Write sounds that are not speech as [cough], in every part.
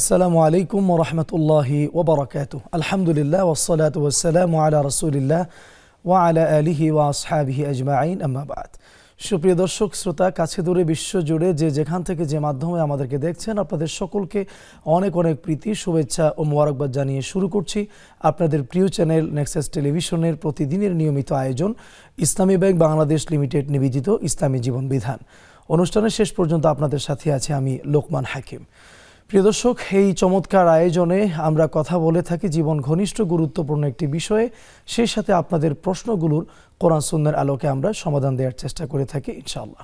আসসালামু আলাইকুম রহমতুল্লাহি ওবরাকাত আলহামদুলিল্লাহ ওসলাত ওসালাম আলা রসুলিল্লাহ ওয়া আলা আলিহি ওয়া আসহাবিহি আজমাইন আম্মাবাদ সুপ্রিয় দর্শক শ্রোতা কাছে দূরে বিশ্ব জুড়ে যে যেখান থেকে যে মাধ্যমে আমাদেরকে দেখছেন আপনাদের সকলকে অনেক অনেক প্রীতি শুভেচ্ছা ও মোবারকবাদ জানিয়ে শুরু করছি আপনাদের প্রিয় চ্যানেল নেক্সাস টেলিভিশনের প্রতিদিনের নিয়মিত আয়োজন ইসলামী ব্যাংক বাংলাদেশ লিমিটেড নিবেদিত ইসলামী জীবন বিধান অনুষ্ঠানের শেষ পর্যন্ত আপনাদের সাথে আছে আমি লোকমান হাকিম প্রিয় দর্শক এই চমৎকার আয়োজনে আমরা কথা বলে থাকি জীবন ঘনিষ্ঠ গুরুত্বপূর্ণ একটি বিষয়ে সেই সাথে আপনাদের প্রশ্নগুলোর কোরআন সুন্দর আলোকে আমরা সমাধান দেওয়ার চেষ্টা করে থাকি ইনশাআল্লাহ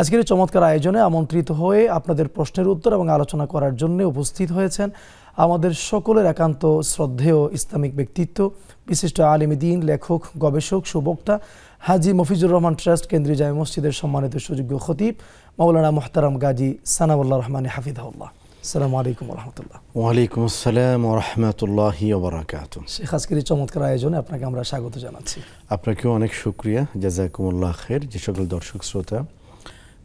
আজকের চমৎকার আয়োজনে আমন্ত্রিত হয়ে আপনাদের প্রশ্নের উত্তর এবং আলোচনা করার জন্য উপস্থিত হয়েছেন আমাদের সকলের একান্ত শ্রদ্ধেয় ইসলামিক ব্যক্তিত্ব বিশিষ্ট আলিম দিন লেখক গবেষক সুবক্তা হাজি মফিজুর রহমান ট্রাস্ট কেন্দ্রীয় জামে মসজিদের সম্মানিত সুযোগ্য খতিব মৌলানা মোহতারাম গাজী সানাউল্লাহ রহমান হাফিদাউল্লাহ আসসালামু আলাইকুম রহমতুল্লাহ ওয়ালাইকুম আসসালাম রহমতুল্লাহ ওবরাকাত শেখ আজকের এই চমৎকার আয়োজনে আপনাকে আমরা স্বাগত জানাচ্ছি আপনাকেও অনেক সুক্রিয়া জাজাকুমুল্লাহ খের যে সকল দর্শক শ্রোতা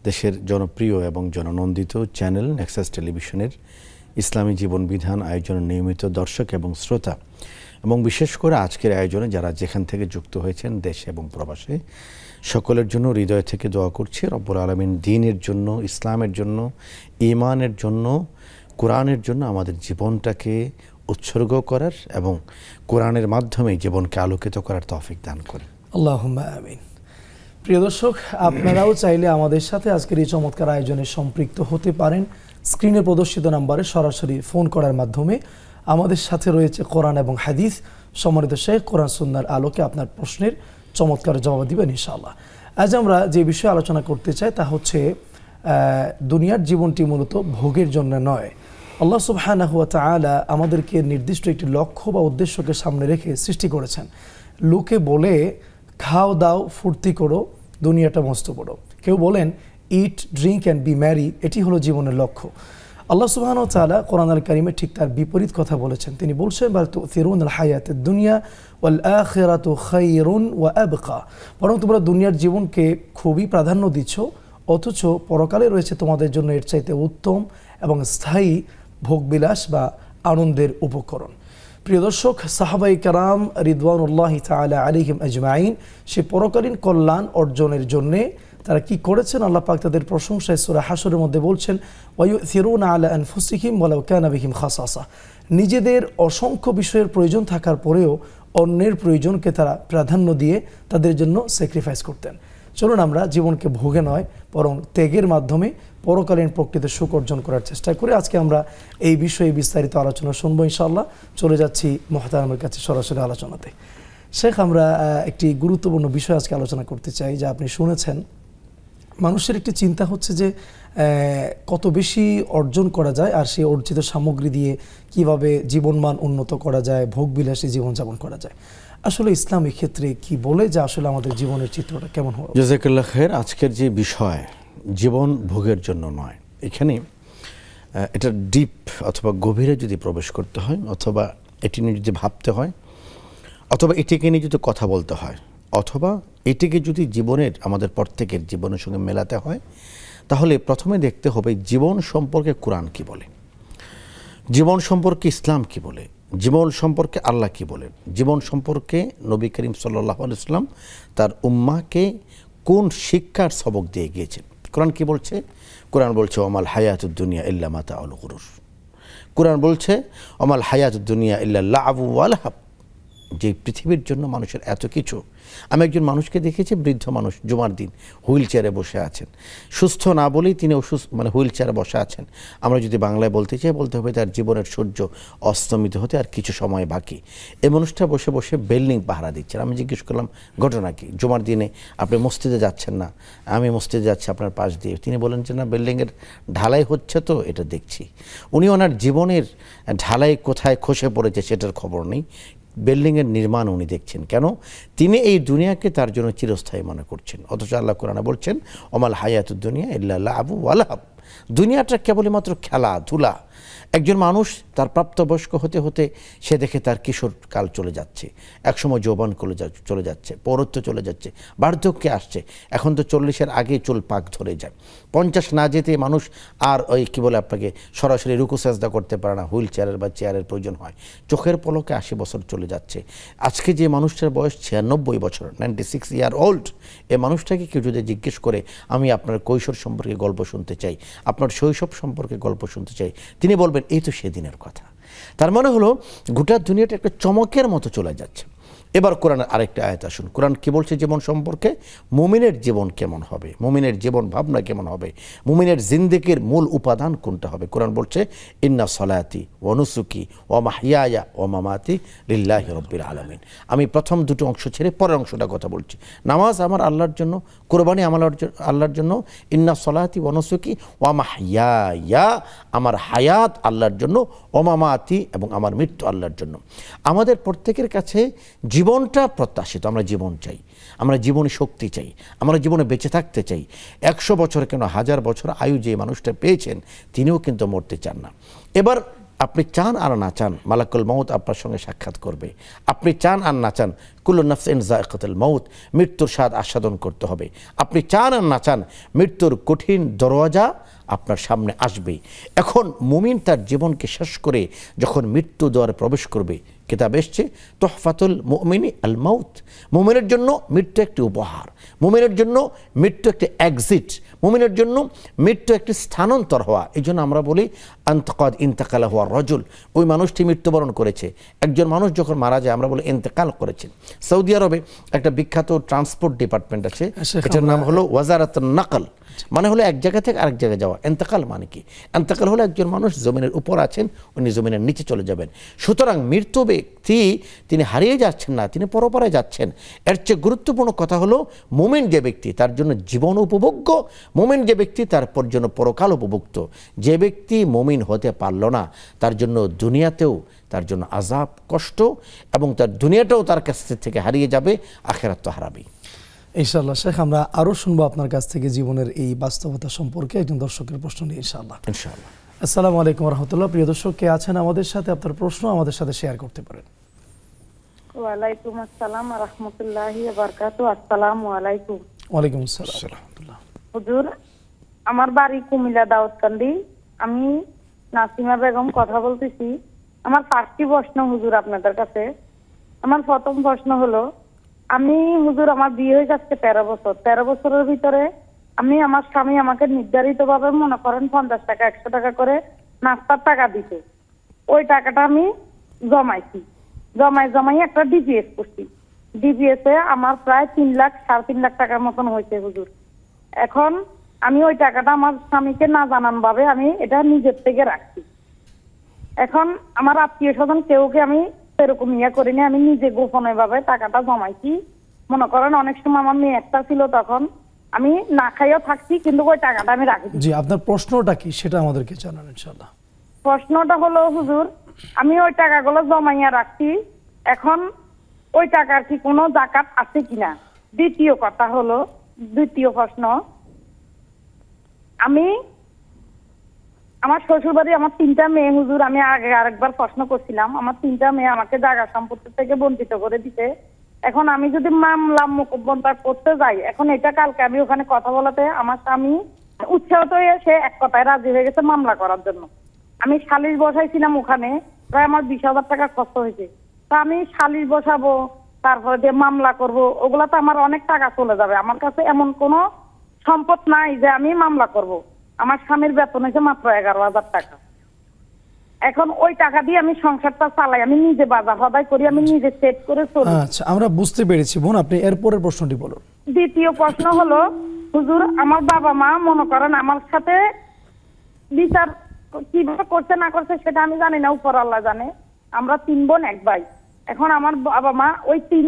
দেশের জনপ্রিয় এবং জননন্দিত চ্যানেল নেক্সাস টেলিভিশনের ইসলামী জীবন বিধান আয়োজনের নিয়মিত দর্শক এবং শ্রোতা এবং বিশেষ করে আজকের আয়োজনে যারা যেখান থেকে যুক্ত হয়েছেন দেশে এবং প্রবাসে সকলের জন্য হৃদয় থেকে দোয়া করছি রব্বুল আলমিন দিনের জন্য ইসলামের জন্য ইমানের জন্য কোরআনের জন্য আমাদের জীবনটাকে উৎসর্গ করার এবং কোরআনের মাধ্যমে জীবনকে আলোকিত করার তফিক দান করেন আল্লাহ আমিন প্রিয় দর্শক আপনারাও চাইলে আমাদের সাথে আজকের এই চমৎকার আয়োজনে সম্পৃক্ত হতে পারেন স্ক্রিনে প্রদর্শিত নাম্বারে সরাসরি ফোন করার মাধ্যমে আমাদের সাথে রয়েছে কোরআন এবং হাদিস সমরিত শেখ কোরআন সুন্দর আলোকে আপনার প্রশ্নের চমৎকার জবাব দেবেন ইনশাআল্লাহ আজ আমরা যে বিষয়ে আলোচনা করতে চাই তা হচ্ছে দুনিয়ার জীবনটি মূলত ভোগের জন্য নয় আল্লাহ সুবহানা আমাদেরকে নির্দিষ্ট একটি লক্ষ্য বা উদ্দেশ্যকে সামনে রেখে সৃষ্টি করেছেন লোকে বলে খাও দাও ফুর্তি করো দুনিয়াটা মস্ত করো কেউ বলেন eat drink and be merry এটি হলো জীবনের লক্ষ্য আল্লাহ ও তালা কোরআন আল কারিমে ঠিক তার বিপরীত কথা বলেছেন তিনি বলছেন বাল তো ফিরুন আল হায়াত দুনিয়া ওয়াল তো খাইরুন ও আবকা বরং তোমরা দুনিয়ার জীবনকে খুবই প্রাধান্য দিচ্ছ অথচ পরকালে রয়েছে তোমাদের জন্য এর চাইতে উত্তম এবং স্থায়ী ভোগবিলাস বা আনন্দের উপকরণ প্রিয় দর্শক সাহাবাই কারাম রিদওয়ানুল্লাহ তালা আলিহিম আজমাইন সে পরকালীন কল্যাণ অর্জনের জন্যে তারা কি করেছেন আল্লাহ পাক তাদের প্রশংসায় সুরা হাসরের মধ্যে বলছেন ওয়ু সিরুন আলা আনফুসিহিম ওয়ালাউ কানাবিহিম খাসাসা নিজেদের অসংখ্য বিষয়ের প্রয়োজন থাকার পরেও অন্যের প্রয়োজনকে তারা প্রাধান্য দিয়ে তাদের জন্য স্যাক্রিফাইস করতেন চলুন আমরা জীবনকে ভোগে নয় বরং ত্যাগের মাধ্যমে পরকালীন প্রকৃতির সুখ অর্জন করার চেষ্টা করে আজকে আমরা এই বিষয়ে বিস্তারিত আলোচনা শুনবো ইনশাল্লাহ চলে যাচ্ছি মহতারামের কাছে সরাসরি আলোচনাতে শেখ আমরা একটি গুরুত্বপূর্ণ বিষয় আজকে আলোচনা করতে চাই যা আপনি শুনেছেন মানুষের একটি চিন্তা হচ্ছে যে কত বেশি অর্জন করা যায় আর সেই অর্জিত সামগ্রী দিয়ে কিভাবে জীবনমান উন্নত করা যায় বিলাসী জীবনযাপন করা যায় আসলে ইসলাম ক্ষেত্রে কি বলে যে আসলে আমাদের জীবনের চিত্রটা কেমন হবে জাজাকাল্লা খের আজকের যে বিষয় জীবন ভোগের জন্য নয় এখানে এটা ডিপ অথবা গভীরে যদি প্রবেশ করতে হয় অথবা এটি নিয়ে যদি ভাবতে হয় অথবা এটিকে নিয়ে যদি কথা বলতে হয় অথবা এটিকে যদি জীবনের আমাদের প্রত্যেকের জীবনের সঙ্গে মেলাতে হয় তাহলে প্রথমে দেখতে হবে জীবন সম্পর্কে কোরআন কি বলে জীবন সম্পর্কে ইসলাম কি বলে জীবন সম্পর্কে আল্লাহ কি বলেন জীবন সম্পর্কে নবী করিম সাল্লাহ ইসলাম তার উম্মাকে কোন শিক্ষার সবক দিয়ে গিয়েছেন কোরআন কি বলছে কোরআন বলছে অমাল হায়াতুদ্দুনিয়া ইল্লা মাতা আল কোরআন বলছে অমাল হায়াতুদ্দুনিয়া ইল্লা লাভ আল হাব যে পৃথিবীর জন্য মানুষের এত কিছু আমি একজন মানুষকে দেখেছি বৃদ্ধ মানুষ জুমার দিন হুইল চেয়ারে বসে আছেন সুস্থ না বলেই তিনি অসুস্থ মানে হুইল চেয়ারে বসে আছেন আমরা যদি বাংলায় বলতে চাই বলতে হবে তার জীবনের সূর্য অস্তমিত হতে আর কিছু সময় বাকি এই মানুষটা বসে বসে বিল্ডিং পাহারা দিচ্ছেন আমি জিজ্ঞেস করলাম ঘটনা কি জুমার দিনে আপনি মসজিদে যাচ্ছেন না আমি মসজিদে যাচ্ছি আপনার পাশ দিয়ে তিনি বলেন যে না বিল্ডিংয়ের ঢালাই হচ্ছে তো এটা দেখছি উনি ওনার জীবনের ঢালাই কোথায় খসে পড়েছে সেটার খবর নেই বিল্ডিংয়ের নির্মাণ উনি দেখছেন কেন তিনি এই দুনিয়াকে তার জন্য চিরস্থায়ী মনে করছেন অথচ আল্লাহ কোরআনা বলছেন অমাল হায়াতুদ্দুনিয়া ইল্লা আবু আলাহাব দুনিয়াটা কেবলমাত্র খেলা ধুলা একজন মানুষ তার প্রাপ্তবয়স্ক হতে হতে সে দেখে তার কিশোর কাল চলে যাচ্ছে একসময় যৌবন চলে যাচ্ছে পৌরত্ব চলে যাচ্ছে বার্ধক্যে আসছে এখন তো চল্লিশের আগে চুল পাক ধরে যায় পঞ্চাশ না যেতে মানুষ আর ওই কী বলে আপনাকে সরাসরি রুকু সাজদা করতে পারে না হুইল চেয়ারের বা চেয়ারের প্রয়োজন হয় চোখের পলকে আশি বছর চলে যাচ্ছে আজকে যে মানুষটার বয়স ছিয়ানব্বই বছর নাইনটি সিক্স ইয়ার ওল্ড এ মানুষটাকে কেউ যদি জিজ্ঞেস করে আমি আপনার কৈশোর সম্পর্কে গল্প শুনতে চাই আপনার শৈশব সম্পর্কে গল্প শুনতে চাই তিনি বলবেন এই তো সেদিনের কথা তার মানে হলো গোটা দুনিয়াটা একটা চমকের মতো চলে যাচ্ছে এবার কোরআনের আরেকটা আয়াত আসুন কোরআন কী বলছে জীবন সম্পর্কে মুমিনের জীবন কেমন হবে মুমিনের জীবন ভাবনা কেমন হবে মুমিনের জিন্দিগির মূল উপাদান কোনটা হবে কোরআন বলছে ইন্না সলায়াতি অনুসুকি ও মাহিয়ায়া ও মামাতি লিল্লাহি রব্বির আলমিন আমি প্রথম দুটো অংশ ছেড়ে পরের অংশটা কথা বলছি নামাজ আমার আল্লাহর জন্য কোরবানি আমার আল্লাহর জন্য ইন্না সলায়াতি অনুসুকি ও মাহিয়ায়া আমার হায়াত আল্লাহর জন্য ও মামাতি এবং আমার মৃত্যু আল্লাহর জন্য আমাদের প্রত্যেকের কাছে জীবন জীবনটা প্রত্যাশিত আমরা জীবন চাই আমরা জীবনে শক্তি চাই আমরা জীবনে বেঁচে থাকতে চাই একশো বছর কেন হাজার বছর আয়ু যে মানুষটা পেয়েছেন তিনিও কিন্তু মরতে চান না এবার আপনি চান আর না চান মালাকুল মৌত আপনার সঙ্গে সাক্ষাৎ করবে আপনি চান আর না চান কুল্লনাফস এন জায়কাতুল মৌত মৃত্যুর স্বাদ আস্বাদন করতে হবে আপনি চান আর না চান মৃত্যুর কঠিন দরওয়াজা আপনার সামনে আসবে এখন মুমিন তার জীবনকে শেষ করে যখন মৃত্যু দ্বারে প্রবেশ করবে কিতাব এসছে তোহফাতুল মুমিনী আল মাউত মোমেনের জন্য মৃত্যু একটি উপহার মোমেনের জন্য মৃত্যু একটি এক্সিট মোমেনের জন্য মৃত্যু একটি স্থানান্তর হওয়া এই জন্য আমরা বলি আন্তকাদ ইন্তেকালা হওয়া রজুল ওই মানুষটি মৃত্যুবরণ করেছে একজন মানুষ যখন মারা যায় আমরা বলি ইন্তেকাল করেছেন সৌদি আরবে একটা বিখ্যাত ট্রান্সপোর্ট ডিপার্টমেন্ট আছে আচ্ছা, এটার নাম হলো ওয়াজারাত নাকল আচ্ছা। মানে হলো এক জায়গা থেকে আরেক জায়গায় যাওয়া এন্তকাল মানে কি এন্তকাল হলো একজন মানুষ জমিনের উপর আছেন উনি জমিনের নিচে চলে যাবেন সুতরাং মৃত্যু ব্যক্তি তিনি হারিয়ে যাচ্ছেন না তিনি পরপারে যাচ্ছেন এর চেয়ে গুরুত্বপূর্ণ কথা হলো মোমেন্ট যে ব্যক্তি তার জন্য জীবন উপভোগ্য মোমেন্ট যে ব্যক্তি তার জন্য পরকাল উপভুক্ত যে ব্যক্তি মোমিন হতে পারল না তার জন্য দুনিয়াতেও তার জন্য আজাব কষ্ট এবং তার দুনিয়াটাও তার কাছ থেকে হারিয়ে যাবে আখেরাত তো হারাবেই ইনশাআল্লাহ শেখ আমরা আরও শুনবো আপনার কাছ থেকে জীবনের এই বাস্তবতা সম্পর্কে একজন দর্শকের প্রশ্ন নিয়ে ইনশাল্লাহ ইনশাল্লাহ আসসালামু আলাইকুম রহমতুল্লাহ প্রিয় দর্শক কে আছেন আমাদের সাথে আপনার প্রশ্ন আমাদের সাথে শেয়ার করতে পারেন ওয়ালাইকুম আসসালাম রহমতুল্লাহি বারকাতু আসসালামু আলাইকুম ওয়ালাইকুম আসসালাম রহমতুল্লাহ হুজুর আমার বাড়ি কুমিল্লা দাউদকান্দি আমি নাসিমা বেগম কথা বলতেছি আমার পাঁচটি প্রশ্ন হুজুর আপনাদের কাছে আমার প্রথম প্রশ্ন হলো আমি হুজুর আমার বিয়ে হয়ে যাচ্ছে তেরো বছর তেরো বছরের ভিতরে আমি আমার স্বামী আমাকে নির্ধারিত ভাবে মনে করেন পঞ্চাশ টাকা একশো টাকা করে নাস্তার টাকা দিতে ওই টাকাটা আমি জমাইছি জমাই জমাই একটা ডিপিএস করছি ডিপিএস এ আমার প্রায় তিন লাখ সাড়ে তিন লাখ টাকার মতন হয়েছে হুজুর এখন আমি ওই টাকাটা আমার স্বামীকে না জানান ভাবে আমি এটা নিজের থেকে রাখছি এখন আমার আত্মীয় স্বজন কেউকে আমি সেরকম ইয়ে করিনি আমি নিজে গোপনে ভাবে টাকাটা জমাইছি মনে করেন অনেক সময় আমার মেয়ে একটা ছিল তখন আমি না খাইও থাকছি কিন্তু ওই টাকাটা আমি রাখি জি আপনার প্রশ্নটা কি সেটা আমাদেরকে জানান ইনশাআল্লাহ প্রশ্নটা হলো হুজুর আমি ওই টাকাগুলো জমাইয়া রাখছি এখন ওই টাকার কি কোনো জাকাত আছে কিনা দ্বিতীয় কথা হলো দ্বিতীয় প্রশ্ন আমি আমার শ্বশুরবাড়ি আমার তিনটা মেয়ে হুজুর আমি আগে আরেকবার প্রশ্ন করছিলাম আমার তিনটা মেয়ে আমাকে জায়গা সম্পত্তি থেকে বঞ্চিত করে দিতে এখন আমি যদি মামলা মোকদ্দমটা করতে যাই এখন এটা কালকে আমি ওখানে কথা বলাতে আমার স্বামী উৎসাহ তো সে এক কথায় রাজি হয়ে গেছে মামলা করার জন্য আমি সালিশ বসাইছিলাম ওখানে প্রায় আমার বিশ হাজার টাকা খরচ হয়েছে তা আমি সালিশ বসাবো তারপরে যে মামলা করব ওগুলা তো আমার অনেক টাকা চলে যাবে আমার কাছে এমন কোনো সম্পদ নাই যে আমি মামলা করব আমার স্বামীর বেতন হয়েছে মাত্র এগারো হাজার টাকা এখন ওই টাকা দিয়ে আমি সংসারটা চালাই আমি নিজে বাজার করি আমি নিজে করে চলি আচ্ছা আমরা বুঝতে পেরেছি বোন আপনি এরপরের প্রশ্নটি বলুন দ্বিতীয় প্রশ্ন হলো হুজুর আমার বাবা মা মনে করেন আমার সাথে বিচার কিভাবে করছে না করছে সেটা আমি জানি না উপর আল্লাহ জানে আমরা তিন বোন এক ভাই এখন আমার বাবা মা ওই তিন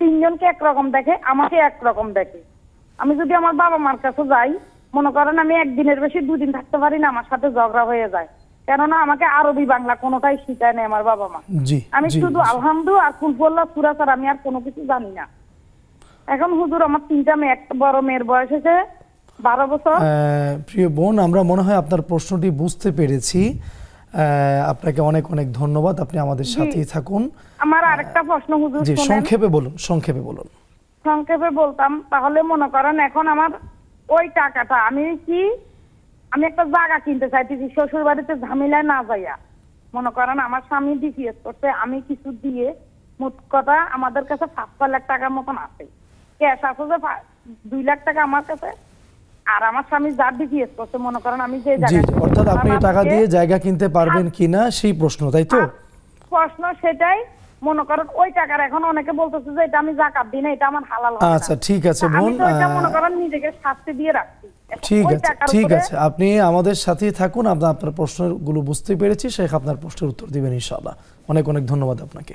তিনজনকে একরকম দেখে আমাকে একরকম দেখে আমি যদি আমার বাবা মার কাছে যাই মনে করেন আমি একদিনের বেশি দুদিন থাকতে পারি না আমার সাথে ঝগড়া হয়ে যায় কেননা আমাকে আরবি বাংলা কোনটাই শিখায় না আমার বাবা মা আমি শুধু আলহামদু আর কুলফুল্লাহ সুরা আমি আর কোনো কিছু জানি না এখন হুজুর আমার তিনটা মেয়ে একটা বড় মেয়ের বয়স হয়েছে বারো বছর প্রিয় বোন আমরা মনে হয় আপনার প্রশ্নটি বুঝতে পেরেছি আপনাকে অনেক অনেক ধন্যবাদ আপনি আমাদের সাথেই থাকুন আমার আরেকটা প্রশ্ন হুজুর জি সংক্ষেপে বলুন সংক্ষেপে বলুন সংক্ষেপে বলতাম তাহলে মনে করেন এখন আমার ওই টাকাটা আমি কি আমি একটা জায়গা কিনতে চাইতেছি শ্বশুর বাড়িতে ঝামেলা না যাইয়া মনে করেন আমার স্বামী ডিপিএস করছে আমি কিছু দিয়ে মোট কথা আমাদের কাছে পাঁচ লাখ টাকার মতন আছে ক্যাশ আছে যে দুই লাখ টাকা আমার কাছে আর আমার স্বামী যা করছে মনে করেন আমি যে জায়গা অর্থাৎ আপনি টাকা দিয়ে জায়গা কিনতে পারবেন কিনা সেই প্রশ্ন তাই তো প্রশ্ন সেটাই মনে করেন ওই টাকার এখন অনেকে বলতেছে যে এটা আমি জাকাত দিই না এটা আমার হালাল আচ্ছা ঠিক আছে বোন মনে করেন নিজেকে শাস্তি দিয়ে রাখছি ঠিক আছে ঠিক আছে আপনি আমাদের সাথেই থাকুন আমরা আপনার প্রশ্নগুলো বুঝতে পেরেছি শেখ আপনার প্রশ্নের উত্তর দিবেন ইনশাআল্লাহ অনেক অনেক ধন্যবাদ আপনাকে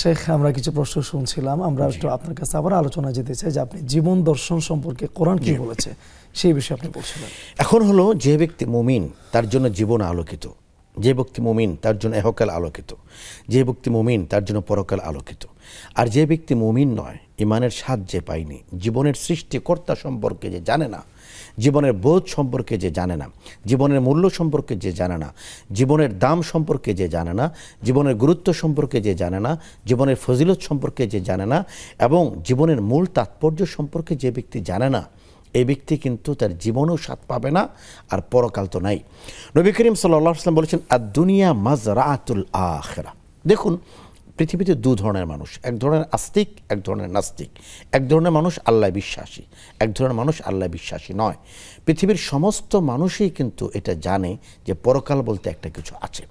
শেখ আমরা কিছু প্রশ্ন শুনছিলাম আমরা একটু আপনার কাছে আবার আলোচনা যেতে চাই যে আপনি জীবন দর্শন সম্পর্কে কোরআন কি বলেছে সেই বিষয়ে আপনি বলছিলেন এখন হলো যে ব্যক্তি মুমিন তার জন্য জীবন আলোকিত যে ব্যক্তি মুমিন তার জন্য এহকাল আলোকিত যে ব্যক্তি মুমিন তার জন্য পরকাল আলোকিত আর যে ব্যক্তি মুমিন নয় ইমানের স্বাদ যে পায়নি জীবনের সৃষ্টিকর্তা সম্পর্কে যে জানে না জীবনের বোধ সম্পর্কে যে জানে না জীবনের মূল্য সম্পর্কে যে জানে না জীবনের দাম সম্পর্কে যে জানে না জীবনের গুরুত্ব সম্পর্কে যে জানে না জীবনের ফজিলত সম্পর্কে যে জানে না এবং জীবনের মূল তাৎপর্য সম্পর্কে যে ব্যক্তি জানে না এই ব্যক্তি কিন্তু তার জীবনও স্বাদ পাবে না আর পরকাল তো নাই নবী করিম সাল্লাহ আসলাম বলেছেন আর দুনিয়া রাতুল আখরা দেখুন পৃথিবীতে দু ধরনের মানুষ এক ধরনের আস্তিক এক ধরনের নাস্তিক এক ধরনের মানুষ আল্লাহ বিশ্বাসী এক ধরনের মানুষ আল্লাহ বিশ্বাসী নয় পৃথিবীর সমস্ত মানুষই কিন্তু এটা জানে যে পরকাল বলতে একটা কিছু আছে